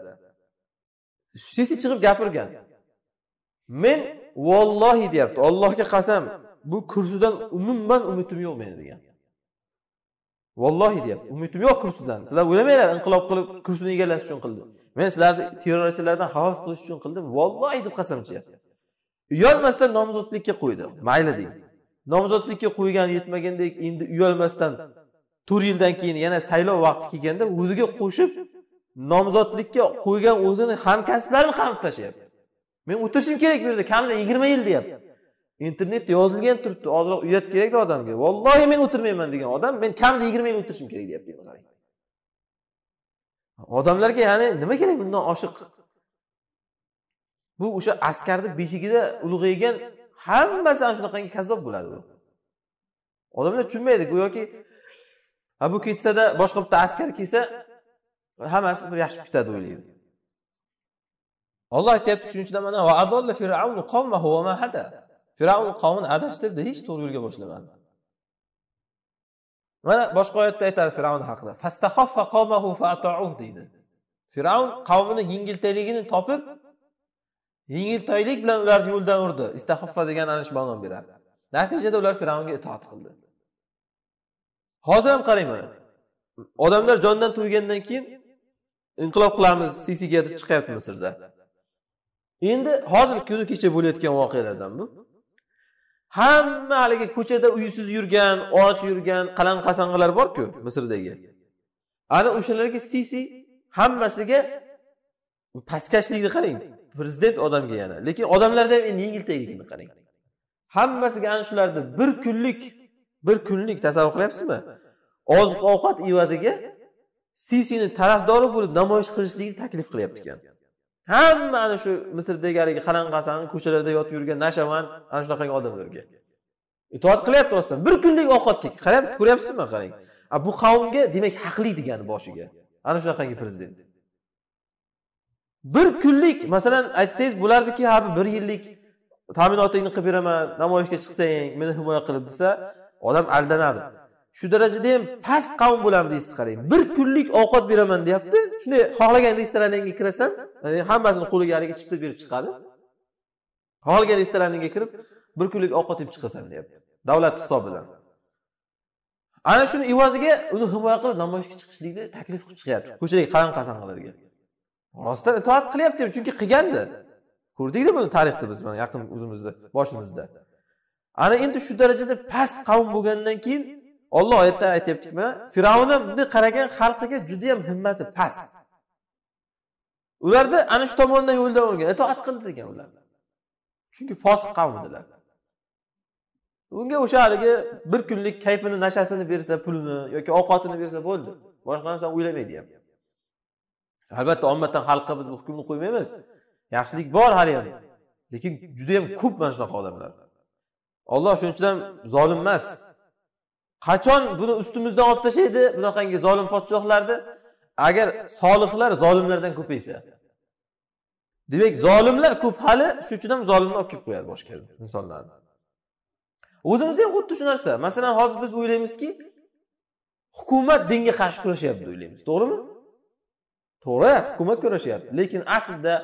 Speaker 1: sesi chiqib gapirgan men vollohi deyapti ollohga qasam bu kursidan umuman umidim yo'q meni degan vallohi deyapti umidim yo'q kursidan sizlar o'ylamanglar inqilob qilib kursini egallash uchun qildim men sizlarni terrorchilardan xalos qilish uchun qildim vallohi deb qasam ichyapti uyalmasdan nomzodlikka qo'ydi mayli deng nomzodlikka qo'ygani yetmagandek endi uyalmasdan to'rt yildan keyin yana saylov vaqti kelganda o'ziga qo'shib nomzodlikka qo'ygan o'zini hamkasblarini ham tashlayapti men o'tirishim kerak bu yerda kamida yigirma yil deyapti internetda yozilgan turibdi ozroq uyat kerakda odamga vallohi men o'tirmayman degan odam men kamida yigirma yil o'tirishim kerak deyapti odamlarga ya'ni nima kerak bundan oshiq bu o'sha askarni beshigida ulg'aygan hammasi ana shunaqangi kazzob bo'ladi u odamlar tushunmaydi go'yoki bu ketsada boshqa bitta askar kelsa hammasi bir yaxshi ketadi o'ylaydi olloh aytyapti shuning uchun mana fir'avn qavmini adashtirdi hech to'g'ri yo'lga boshlamadi mana boshqa oyatda aytadi fir'avn haqida deydi fir'avn qavmini yengiltayligini topib yengiltoylik bilan ularni yo'ldan urdi istahoffa degan ana shu ma'no beradi natijada ular fir'avnga itoat qildi hozir ham qarayman odamlar jondan to'ygandan keyin inqilob qilamiz ccga deb chiqyapti misrda endi hozir kuni kecha bo'layotgan voqealardan bu hamma haligi ko'chada uysiz yurgan och yurgan qalang qasang'ilar borku misrdagi ana o'shalarga sisi hammasiga pastkashlikni qarang prezident odamga yana lekin odamlarda ham endi yengiltakligini qarang hammasiga ana shularni bir kunlik bir kunlik tasavvur qilyapsizmi oziq ovqat evaziga sisini tarafdori bo'lib namoyish qilishlikni taklif qilyapti ekan hamma ana shu misr haligi qalanqasani ko'chalarda yotib yurgan nashavand ana shunaqangi odamlarga itoat qilyapti rostdan bir kunlik ovqatga qarayapti ko'ryapsizmi qarang bu qavmga demak haqli degani boshiga ana shunaqangi prezident bir kunlik masalan aytsangiz bo'lardiki ha bir yillik ta'minotingni qilib beraman namoyishga chiqsang meni himoya qilib desa odam aldanadi shu darajada ham past qavm bo'lamiz deysiz qarang bir kunlik ovqat beraman deyapti shunday xohlagan restoraningga kirasan hammasini qo'liga haligi chipta berib chiqadi xohlagan restoraniga kirib bir kunlik ovqat yeb chiqasan deyapti davlat hisobidan ana shuni evaziga uni himoya qilib namoyishga chiqishlikni taklif qilib chiqyapti ko'chadagi qalam qasanqalarga rostdan itoat qilyapti chunki qilganda ko'rdikda buni tarixda biz mana yaqin o'zimizda boshimizda ana endi shu darajada past qavm bo'lgandan keyin olloh oyatda mana fir'avnni qaragan xalqiga judayam himmati past ularni ana shu tomondan yo'ldan olgan itoat qildi degan ular chunki fosiq edilar unga o'sha haligi bir kunlik kayfini nashasini bersa pulni yoki ovqatini bersa bo'ldi boshqa narsani o'ylamaydi ham albatta ommadan xalqqa biz bu hukmni qo'ymaymiz yaxshilik bor hali ham lekin judayam ko'p mana shunaqa odamlar olloh shuning uchun ham zolim emas qachon buni ustimizdan olib tashlaydi bunaqangi zolim podshohlarni agar solihlar zolimlardan ko'paysa demak zolimlar ko'p hali shuning uchun ham zolimni olib kelib qo'yadi boshqa insonlarni o'zimizda ham xuddi shu narsa masalan hozir biz o'ylaymizki hukumat dinga qarshi kurashyapti o'ylaymiz to'g'rimi to'g'ri hukumat kurashyapti lekin aslida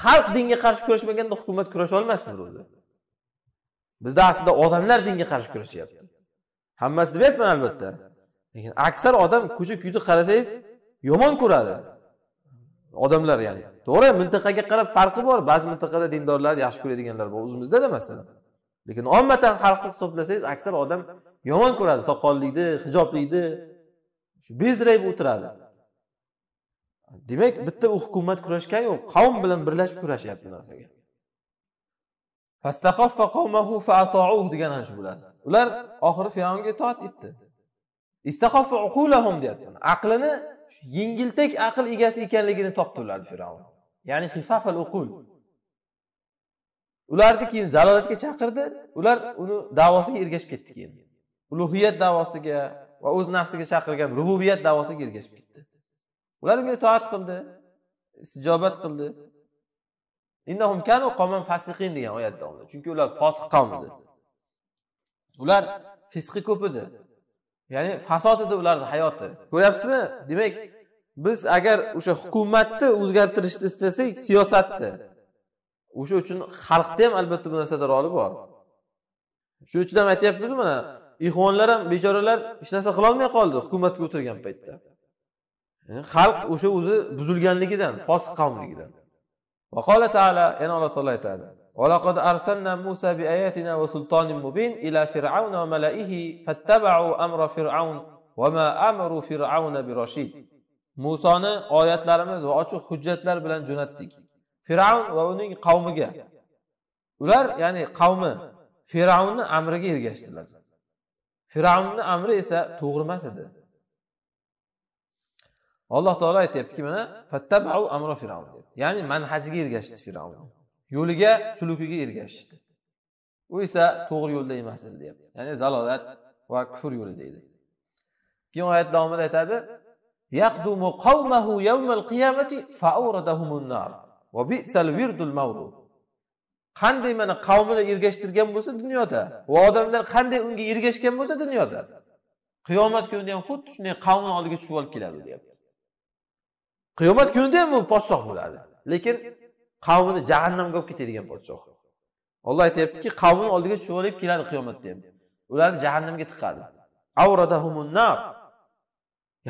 Speaker 1: xalq dinga qarshi kurashmaganda hukumat kurasha olmasdi o'zi bizda aslida odamlar dinga qarshi kurashyapti hammasi demayapman albatta lekin aksar odam ko'cha kuyda qarasangiz yomon ko'radi odamlar ya'ni to'g'ri mintaqaga qarab farqi bor ba'zi mintaqada dindorlar yaxshi ko'radiganlar bor o'zimizdada masalan lekin ommatan xalqni hisoblasangiz aksar odam yomon ko'radi soqollikni hijoblikni shu bezrayib o'tiradi demak bitta u hukumat kurashgani yo'q qavm bilan birlashib kurashyapti narsaga degan ana shu bo'ladi ular oxiri fir'avnga itoat etdi deyapti aqlini yengiltak aql egasi ekanligini topdi ular fir'avn ya'ni xifafal uqul ularni keyin zalolatga chaqirdi ular uni davosiga ergashib ketdi keyin ulug'iyat davosiga va o'z nafsiga chaqirgan rububiyat davosiga ergashib ketdi ular unga itoat qildi istijobat qildi innahum kanu qavman fasiqin degan oyatda chunki ular fosiq qavm edi ular fisqi ko'p edi ya'ni fasod edi ularni hayoti ko'ryapsizmi demak biz agar o'sha hukumatni o'zgartirishni istasak siyosatni o'sha uchun xalqni ham albatta bu narsada roli bor shuning uchun ham aytyapmiz mana ixvonlar ham bechoralar hech narsa qilolmay qoldi hukumatga o'tirgan paytda xalq o'sha o'zi buzilganligidan fosiq qavmligidan va taala yana alloh taolo aytadi ولقد أرسلنا موسى بآياتنا وسلطان مبين إلى فرعون وملئه فاتبعوا أمر فرعون وما أمر فرعون برشيد musoni oyatlarimiz va ochiq hujjatlar bilan jo'natdik fir'avn va uning qavmiga ular ya'ni qavmi fir'avnni amriga ergashdilar fir'avnni amri esa to'g'ri emas edi alloh taolo aytyaptiki mana ya'ni manhajiga ergashdi fir'avn yo'liga sulukiga ergashishdi u esa to'g'ri yo'lda emas edi deyapti ya'ni zalolat va kufr yo'lida edi keyin oyat davomida aytadi يقدم قومه يوم القيامة فأوردهم النار وبئس الورد qanday mana qavmini ergashtirgan bo'lsa dunyoda va odamlar qanday unga ergashgan bo'lsa dunyoda qiyomat kunida ham xuddi shunday qavmini oldiga tushib olib keladi deyapti qiyomat kunida ham u podshoh bo'ladi lekin qavmini jahannamga olib ketadigan podshoh olloh aytyaptiki qavmini oldiga tushib olib keladi qiyomatda ham ularni jahannamga tiqadi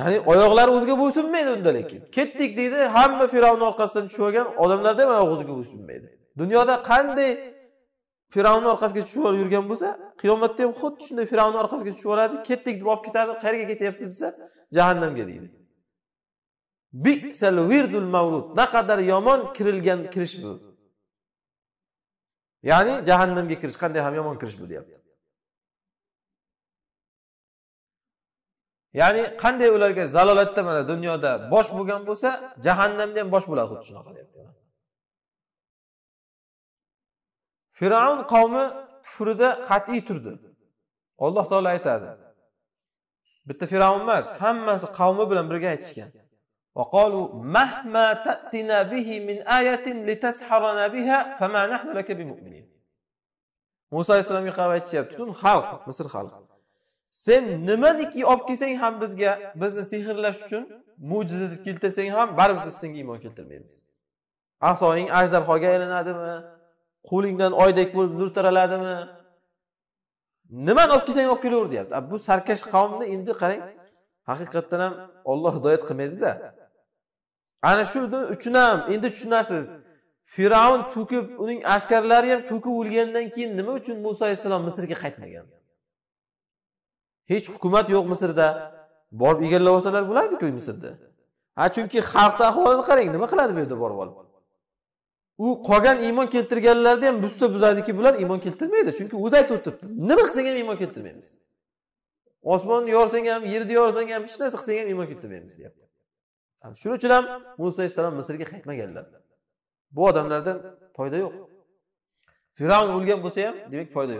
Speaker 1: ya'ni oyoqlari o'ziga bo'ysunmaydi unda lekin ketdik deydi hamma firavn orqasidan tushib olgan odamlarda ham oyog'i o'ziga bo'ysunmaydi dunyoda qanday firavnni orqasiga tushib olib yurgan bo'lsa qiyomatda ham xuddi shunday firavnni orqasiga tushib oladi ketdik deb olib ketadi qayerga ketyapmiz desa jahannamga deydi bisal virdul mavlud naqadar yomon kirilgan kirish bu ya'ni jahannamga kirish qanday ham yomon kirish bu deyapti ya'ni qanday ularga zalolatda mana dunyoda bosh bo'lgan bo'lsa jahannamda ham bosh bo'ladi xuddi shunaqa deyapti fir'avn qavmi kufrida qat'iy turdi alloh taolo aytadi bitta fir'avn emas hammasi qavmi bilan birga aytishgan وقالوا مهما تأتنا به من آية لتسحرنا بها فما نحن لك بمؤمنين muso alayhissalomga qarab aytishyapti butun xalq misr xalqi sen nimadiki olib kelsang ham bizga bizni sehrlash uchun mo'jiza deb keltirsang ham baribir biz senga iymon keltirmaymiz asoying ajdarhoga aylanadimi qo'lingdan oydek bo'lib nur taraladimi nimani olib kelsang olib kelaver deyapti bu sarkash qavmni endi qarang haqiqatdan ham olloh hidoyat qilmaydida ana shuni uchun ham endi tushunasiz fir'avn cho'kib uning askarlari ham cho'kib o'lgandan keyin nima uchun muso alayhissalom misrga qaytmagan hech hukumat yo'q misrda borib egallab olsalar bo'lardiku misrda ha chunki xalqni ahvolini qarang nima qiladi bu yerda borib olib u qolgan iymon keltirganlarni ham buzsa buzadiki bular iymon keltirmaydi chunki o'zi aytib o'tiribdi nima qilsang ham iymon keltirmaymiz osmonni yorsang ham yerni yorsang ham hech narsa qilsang ham iymon keltirmaymiz deyapti shuning uchun ham muso alayhissalom misrga qaytmaganlar bu odamlardan foyda yo'q fir'avn o'lgan bo'lsa ham demak foyda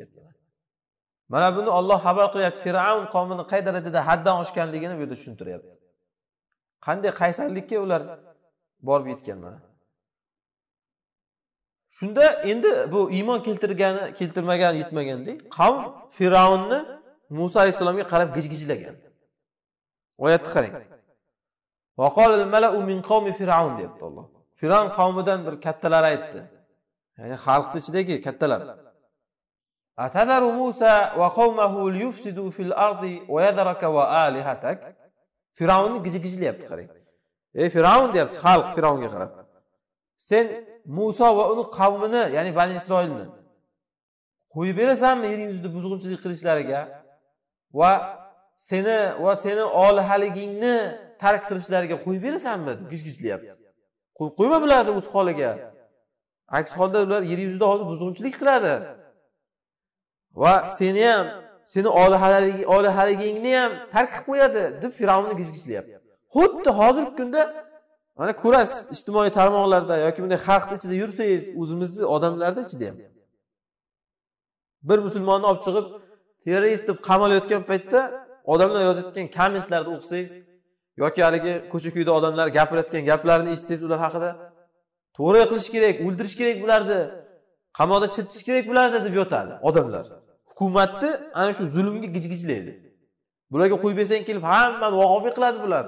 Speaker 1: yo'q mana buni olloh xabar qilyapti fir'avn qavmini qay darajada haddan oshganligini bu yerda tushuntiryapti qanday qaysarlikka ular borib yetgan mana shunda endi bu iymon keltirgani keltirmagani yetmagandek qavm fir'avnni muso alayhissalomga qarab gijgijlagan oyatni qarang deyapti alloh fir'avn qavmidan bir kattalar aytdi ya'ni xalqni ichidagi kattalar atadaru musa va qavmahu liyufsidu fil ardi va alihatak fir'avnni gijgijlayapti qarang ey fir'avn deyapti xalq fir'avnga qarab sen muso va uni qavmini ya'ni bani isroilni qo'yib berasanmi yer yuzida buzg'unchilik qilishlariga va seni va seni olihaligingni tark qilishlariga qo'yib berasanmi deb gijgijlayapti qo'yma bularni o'z holiga aks holda ular yer yuzida hozir buzg'unchilik qiladi va seni ham seni olihaligingni ham tark qilib qo'yadi deb fir'avnni gijgijlayapti xuddi hozirgi kunda mana ko'rasiz ijtimoiy tarmoqlarda yoki bunday xalqni ichida yursangiz o'zimizni odamlarni ichida ham bir musulmonni olib chiqib terrorist deb qamalayotgan paytda odamlar yozayotgan kommentlarni o'qisangiz yoki haligi ko'cha ko'yda odamlar gapirayotgan gaplarini eshitsangiz ular haqida to'g'ri qilish kerak o'ldirish kerak bularni qamoqda chiritish kerak bularni deb yotadi odamlar hukumatni ana shu zulmga gijgijlaydi bularga qo'yib bersang kelib hammani vahobiy qiladi bular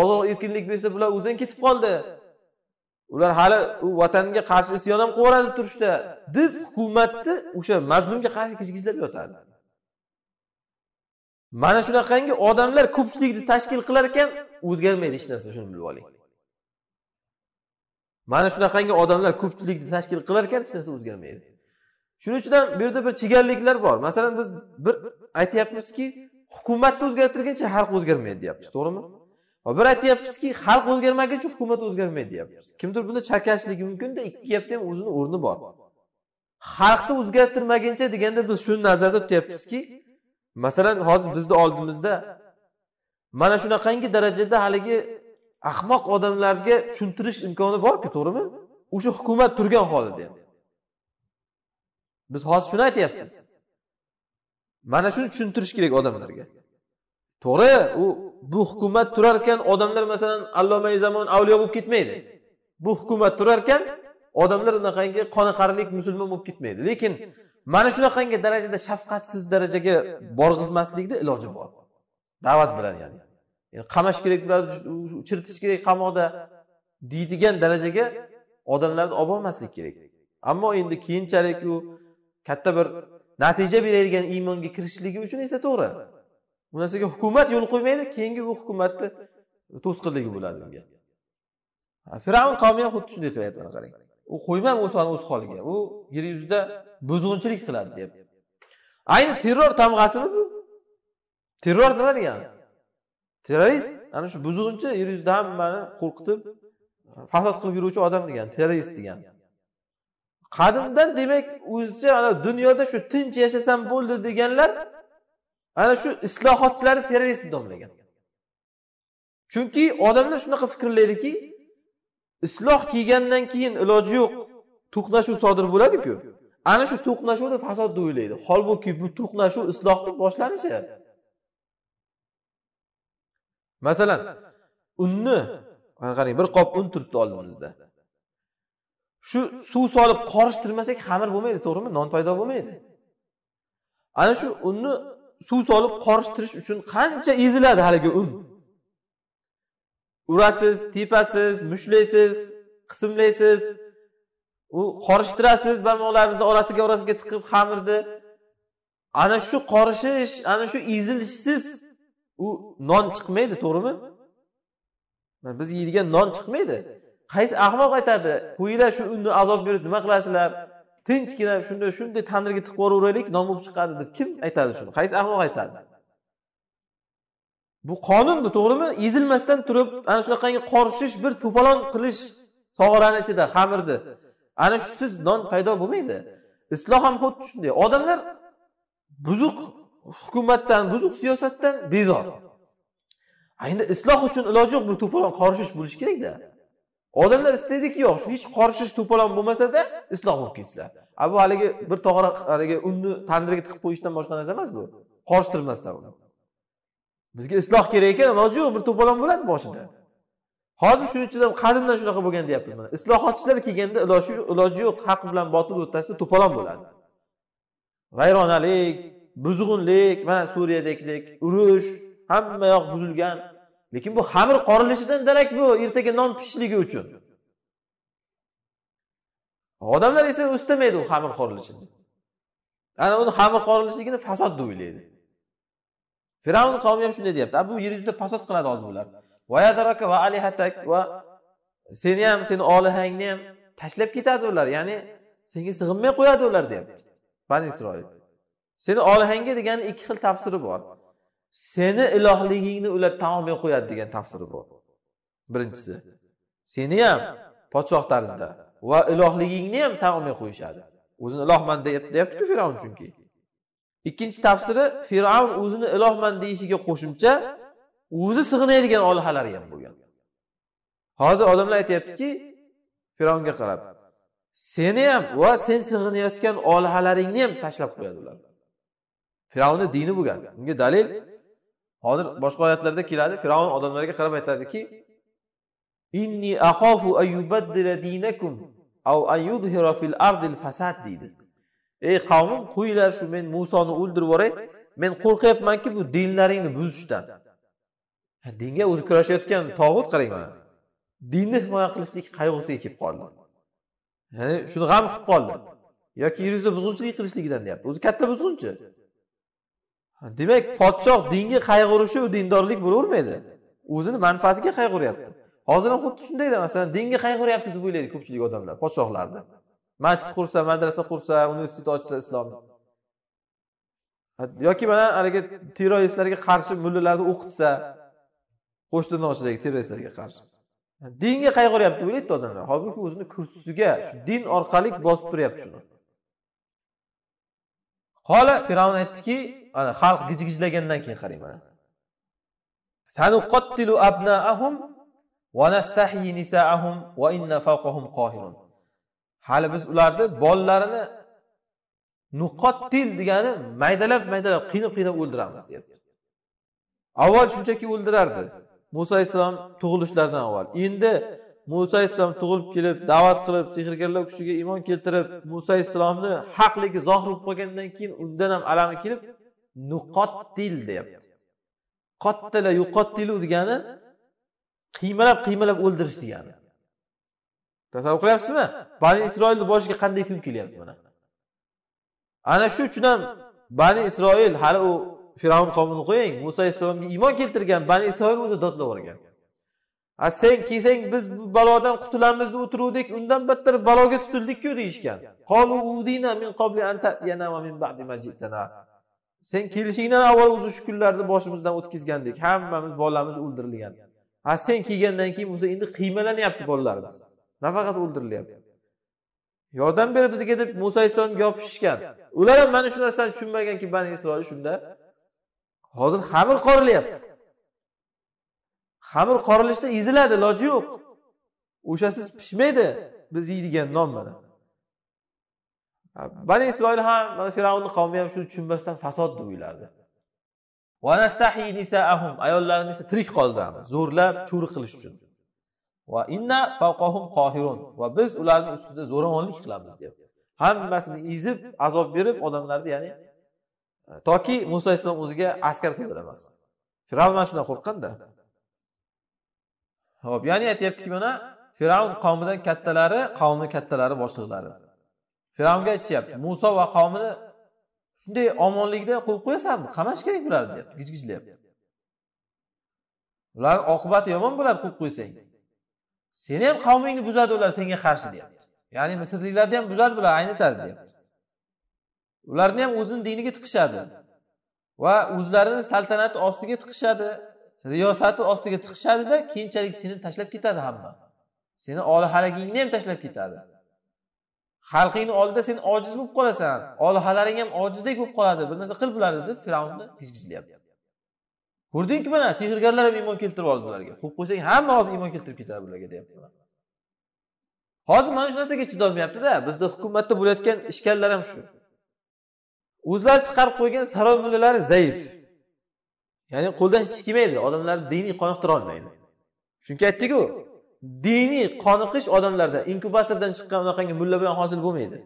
Speaker 1: ozod erkinlik bersa bular o'zidan ketib qoldi ular hali u vatanga qarshi isyon ham qilib deb turishdi deb hukumatni o'sha mazmunga qarshi kizgizlab yotadi mana shunaqangi odamlar ko'pchilikni tashkil qilar ekan o'zgarmaydi hech narsa shuni bilib oling mana shunaqangi odamlar ko'pchilikni tashkil qilar ekan hech narsa o'zgarmaydi shuning uchun ham bu yerda bir chigalliklar bor masalan biz bir aytyapmizki hukumatni o'zgartirguncha xalq o'zgarmaydi deyapmiz to'g'rimi va bir aytyapmizki xalq o'zgarmaguncha hukumat o'zgarmaydi deyapmiz kimdir buni chalkashligi mumkinda ikki gapni ham o'zini o'rni bor xalqni o'zgartirmaguncha deganda biz shuni nazarda tutyapmizki masalan hozir bizni oldimizda mana shunaqangi darajada haligi ahmoq odamlarga tushuntirish imkoni borku to'g'rimi o'sha hukumat turgan holida ham biz hozir shuni aytyapmiz mana shuni tushuntirish kerak odamlarga to'g'ri u bu hukumat turarkan odamlar masalan allomai zamon avliyo bo'lib ketmaydi bu hukumat turarkan odamlar unaqangi qoniqarlik musulmon bo'lib ketmaydi lekin mana shunaqangi darajada shafqatsiz darajaga borg'izmaslikni iloji bor da'vat bilan ya'ni qamash kerak ularni chiritish kerak qamoqda deydigan darajaga odamlarni olib bormaslik kerak ammo endi keyinchalik u katta bir natija beradigan iymonga kirishligi uchun esa to'g'ri bu narsaga hukumat yo'l qo'ymaydi keyingi u hukumatni to'sqinligi bo'ladi unga fir'avn qavmi ham xuddi shunday qilyapti mana qarang u qo'ymadi o'sani o'z holiga u yer yuzida buzg'unchilik qiladi deb ayni terror tamg'asimi bu terror nima degani terrorist ana shu buzg'unchi yer yuzida hammani qo'rqitib fasod qilib yuruvchi odam degani terrorist degani qadimdan demak o'zicha ana dunyoda shu tinch yashasam bo'ldi deganlar ana shu islohotchilarni terrorist nomlagan chunki odamlar shunaqa fikrlaydiki isloh kelgandan keyin iloji yo'q to'qnashuv sodir bo'ladiku ana shu to'qnashuvni fasod deb o'ylaydi holbuki bu to'qnashuv islohni boshlanishi masalan unni mana qarang bir qop un turibdi oldimizda shu suv solib qorishtirmasak xamir bo'lmaydi to'g'rimi non paydo bo'lmaydi ana shu unni suv solib qorishtirish uchun qancha eziladi haligi un urasiz tepasiz mushlaysiz qismlaysiz u qorishtirasiz barmoqlaringizni orasiga orasiga tiqib xamirni ana shu qorishish ana shu ezilishsiz u non chiqmaydi to'g'rimi biz yeydigan non chiqmaydi qaysi ahmoq aytadi qo'yinglar shu unni azob berib nima qilasizlar tinchgina shunday shunday tandirga tiqib yuboraveraylik non bo'lib chiqadi deb kim aytadi shuni qaysi ahmoq aytadi bu qonunda to'g'rimi ezilmasdan turib ana shunaqangi qorishish bir to'polon qilish tog'orani ichida xamirni ana shusiz non paydo bo'lmaydi islom ham xuddi shunday odamlar buzuq hukumatdan buzuq siyosatdan bezor endi isloh uchun iloji yo'q bir to'polon qorishish bo'lishi kerakda odamlar istaydiki yo'q shu hech qorishish to'polon bo'lmasada isloh bo'lib ketsa a bu haligi bir tog'ra haligi unni tandirga tiqib qo'yishdan boshqa narsa emas bu qorishtirmasdan uni bizga isloh kerak ekan iloji yo'q bir to'polon bo'ladi boshida hozir shuning uchun ham qadimdan shunaqa bo'lgan deyapmiz mana islohotchilar kelganda iloji iloji yo'q haq bilan botil o'rtasida to'polon bo'ladi vayronalik buzg'unlik mana suriyadagidek urush hamma yoq buzilgan lekin bu xamir qorilishidan darak bu ertaga non pishishligi uchun odamlar esa istamaydi u xamir qorilishini ana uni xamir qorilishligini fasod deb o'ylaydi fir'avn qavmi ham shunday deyapti bu yer yuzida fasod qiladi hozir bular va alihatak va seni ham seni olihangni ham tashlab ketadi ular ya'ni senga sig'inmay qo'yadi ular deyapti bani isroil seni olihangga degani ikki xil tafsiri bor seni ilohligingni ular taomga qo'yadi degan tafsiri bor birinchisi seni ham podshoh tarzida va ilohligingni ham taomga qo'yishadi o'zini ilohman deyaptiku fir'avn chunki ikkinchi tafsiri fir'avn o'zini ilohman deyishiga qo'shimcha o'zi sig'inadigan olihalari ham bo'lgan hozir odamlar aytyaptiki fir'avnga qarab seni ham va sen sig'inayotgan olihalaringni ham tashlab qo'yadi ular fir'avnni dini bo'lgan unga dalil hozir boshqa oyatlarda keladi fir'avn odamlarga qarab aytadiki inni axofu dinakum av an yuzhira fil ardil fasad deydi ey qavmim qo'yinglar shu men musoni o'ldirib yuboray men qo'rqyapmanki bu dinlaringni buzishdan dinga o'zi kurashayotgan tog'ut qarang mana dinni himoya qilishlik qayg'usiga kelib qoldi ya'ni shuni g'am qilib qoldi yoki yer yuzida buzg'unchilik qilishligidan deyapti o'zi katta buzg'unchi demak podshoh dinga qayg'urishi u dindorlik bo'lavermaydi o'zini manfaatiga qayg'uryapti hozir ham xuddi shundayda masalan dinga qayg'uryapti deb o'ylaydi ko'pchilik odamlar podshohlarni masjid qursa madrasa qursa universitet ochsa islom yoki mana haligi terroristlarga qarshi mullalarni o'qitsa qo'shtirnoqchidagi terroristlarga qarshi dinga qayg'uryapti deb o'ylaydi odamlar holbuki o'zini kursiga shu din orqali bosib turyapti shuni hola fir'avn aytdiki ana xalq gijgijlagandan keyin qarang mana sanuqottilu abnaahum nastahyi nisaahum va inna fawqahum qohirun hali biz ularni bolalarini nuqottil degani maydalab maydalab qiynab qiynab o'ldiramiz deyapti avval shunchaki o'ldirardi muso alayhissalom tug'ilishlaridan avval endi muso alayhissalom tug'ilib kelib da'vat qilib sehrgarlar kishiga iymon keltirib muso alayhissalomni haqligi zohir bo'lib qolgandan keyin undan ham alami kelib nuqottil deyapti qottila yuqottilu degani qiymalab qiymalab o'ldirish degani tasavvur qilyapsizmi bani isroilni boshiga qanday kun kelyapti mana ana shu uchun ham bani isroil hali u fir'avn qavmini qo'ying muso alayhissalomga iymon keltirgan bani isroil o'zi dodlab yuborgan a sen kelsang biz bu balodan qutulamiz o'tiruvdik undan battar baloga tutildikku deyishgan sen kelishingdan avval o'zi shu kunlarni boshimizdan o'tkazgandik hammamiz bolamiz o'ldirilgan a sen kelgandan keyin bo'lsa endi qiymalanyapti bolalarimiz nafaqat o'ldirilyapti yordam ber bizga deb muso alayhissalom yopishishgan ular ham mana shu narsani tushunmaganki bani isroil shunda hozir xamir qorilyapti xamir qorilishda eziladi iloji yo'q o'shasiz pishmaydi biz yeydigan non mana bani isroil ham mana fir'avnni qavmi ham shuni tushunmasdan fasod deb o'ylardi ayollarini esa tirik qoldiramiz zo'rlab cho'ri qilish uchun va inna qohirun va biz ularni ustida zo'ravonlik qilamiz deb hammasini ezib azob berib odamlarni ya'ni e, toki muso alayhissalom o'ziga askar to'ldiramasdi fir'avn mana shundan qo'rqqanda hop ya'ni aytyaptiki mana fir'avn qavmidan kattalari qavmi kattalari boshliqlari fir'avnga aytishyapti muso va qavmini shunday omonlikda qo'yib qo'yasanmi qamash kerak bularni deyapti gijgijlayapti ularni oqibati yomon bo'ladi qo'yib qo'ysang seni ham qavmingni buzadi ular senga qarshi deyapti ya'ni misrliklarni ham buzadi bular aynitadi deyapti ularni ham o'zini diniga tiqishadi va o'zlarini saltanati ostiga tiqishadi riyosati ostiga chiqishadida keyinchalik seni tashlab ketadi hamma seni olihaligingni ham tashlab ketadi xalqingni oldida sen ojiz bo'lib qolasan olihalaring ham ojizdek bo'lib qoladi bir narsa qil bularni deb fir'avnni gijgijlayapti ko'rdingki mana sehrgarlar ham iymon keltirib oldi bularga qo'yib qo'ysang hamma hozir iymon keltirib ketadi bularga deyapti hozir mana shu narsaga chidolmayaptida bizni hukumatda bo'layotgan ishkallar ham shu o'zlari chiqarib qo'ygan saroy mullalari zaif ya'ni qo'ldan hech kelmaydi odamlarni diniy qoniqtira olmaydi chunki aytdiku diniy qoniqish odamlarda inkubatordan chiqqan unaqangi mulla bilan hosil bo'lmaydi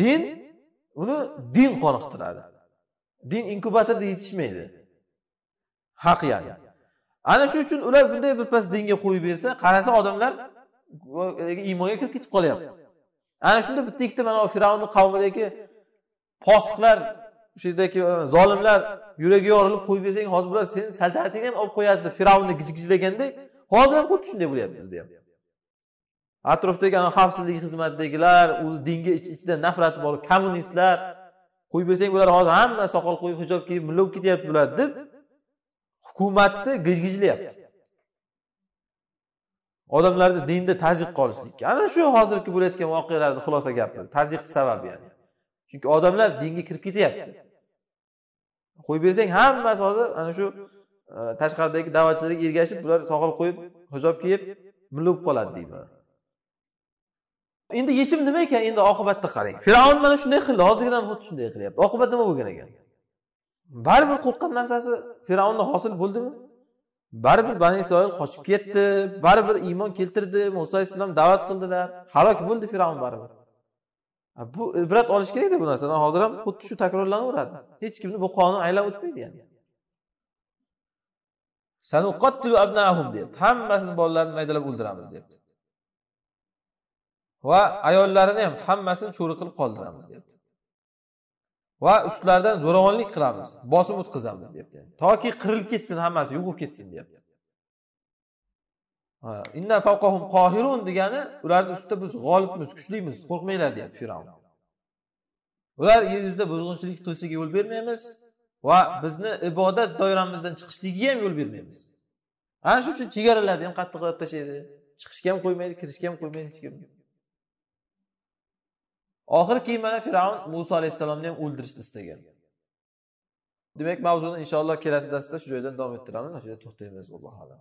Speaker 1: din uni din qoniqtiradi din inkubatorda yetishmaydi haq ya'ni ana shu uchun ular bunday birpas dinga qo'yib bersa qarasa odamlar iymonga kirib ketib qolyapti ana shunda bitta ikkita mana firavnni qavmidagi posiqlar o'sha yerdagi e, zolimlar yuragi yorilib qo'yib bersang hozir bular seni saltanatingni ham olib qo'yadi fir'avnni gijgijlagandek hozir ham xuddi shunday bo'lyapti bizda ham atrofdagi xavfsizlik xizmatidagilar o'zi dinga ichida nafrati bor kommunistlar qo'yib bersang bular hozir hamma soqol qo'yib hijob kiyib bo'lib ketyapti bular deb hukumatni gijgijlayapti odamlarni dinda tazyiq qolishlikka ana shu hozirgi bo'layotgan voqealarni xulosa gapi tazyiqni sababi ya'ni chunki odamlar dinga kirib ketyapti qo'yib bersang hammasi hozir ana shu e, tashqaridagi da'vatchilarga ergashib bular soqol qo'yib hijob kiyib mulla bo'lib qoladi deydi endi yechim nima ekan endi oqibatni qarang fir'avn mana shunday qildi hozirgidan xuddi shunday qilyapti oqibat nima bo'lgan ekan baribir qo'rqqan narsasi fir'avnni hosil bo'ldimi baribir bani isroil qochib ketdi baribir iymon keltirdi muso alayhissalom da'vat qildilar halok bo'ldi fir'avn baribir bu ibrat e, olish kerakda bu narsadan hozir ham xuddi shu takrorlanaveradi hech kimni bu qonun aylanib o'tmaydi ya'ni hammasini bolalarini maydalab o'ldiramiz deyapti va ayollarini ham hammasini cho'ri qilib qoldiramiz deyapti va ustlaridan zo'ravonlik qilamiz bosim o'tkazamiz deyapti toki qirilib ketsin hammasi bo'lib ketsin deyapti inna qohirun degani ularni ustida biz g'olibmiz kuchlimiz qo'rqmanglar deyapti fir'avn ular yer yuzida buzg'unchilik qilishiga yo'l bermaymiz va bizni ibodat doiramizdan chiqishligiga ham yo'l bermaymiz ana shuning uchun chegaralarni ham qattiqlab tashlaydi chiqishga ham qo'ymaydi kirishga ham qo'ymaydi hech kim oxiri keyin mana fir'avn muso alayhissalomni ham o'ldirishni istagan demak mavzuni inshaalloh kelasi darsda shu joydan davom ettiramiz shu yerda to'xtaymiz alloh alam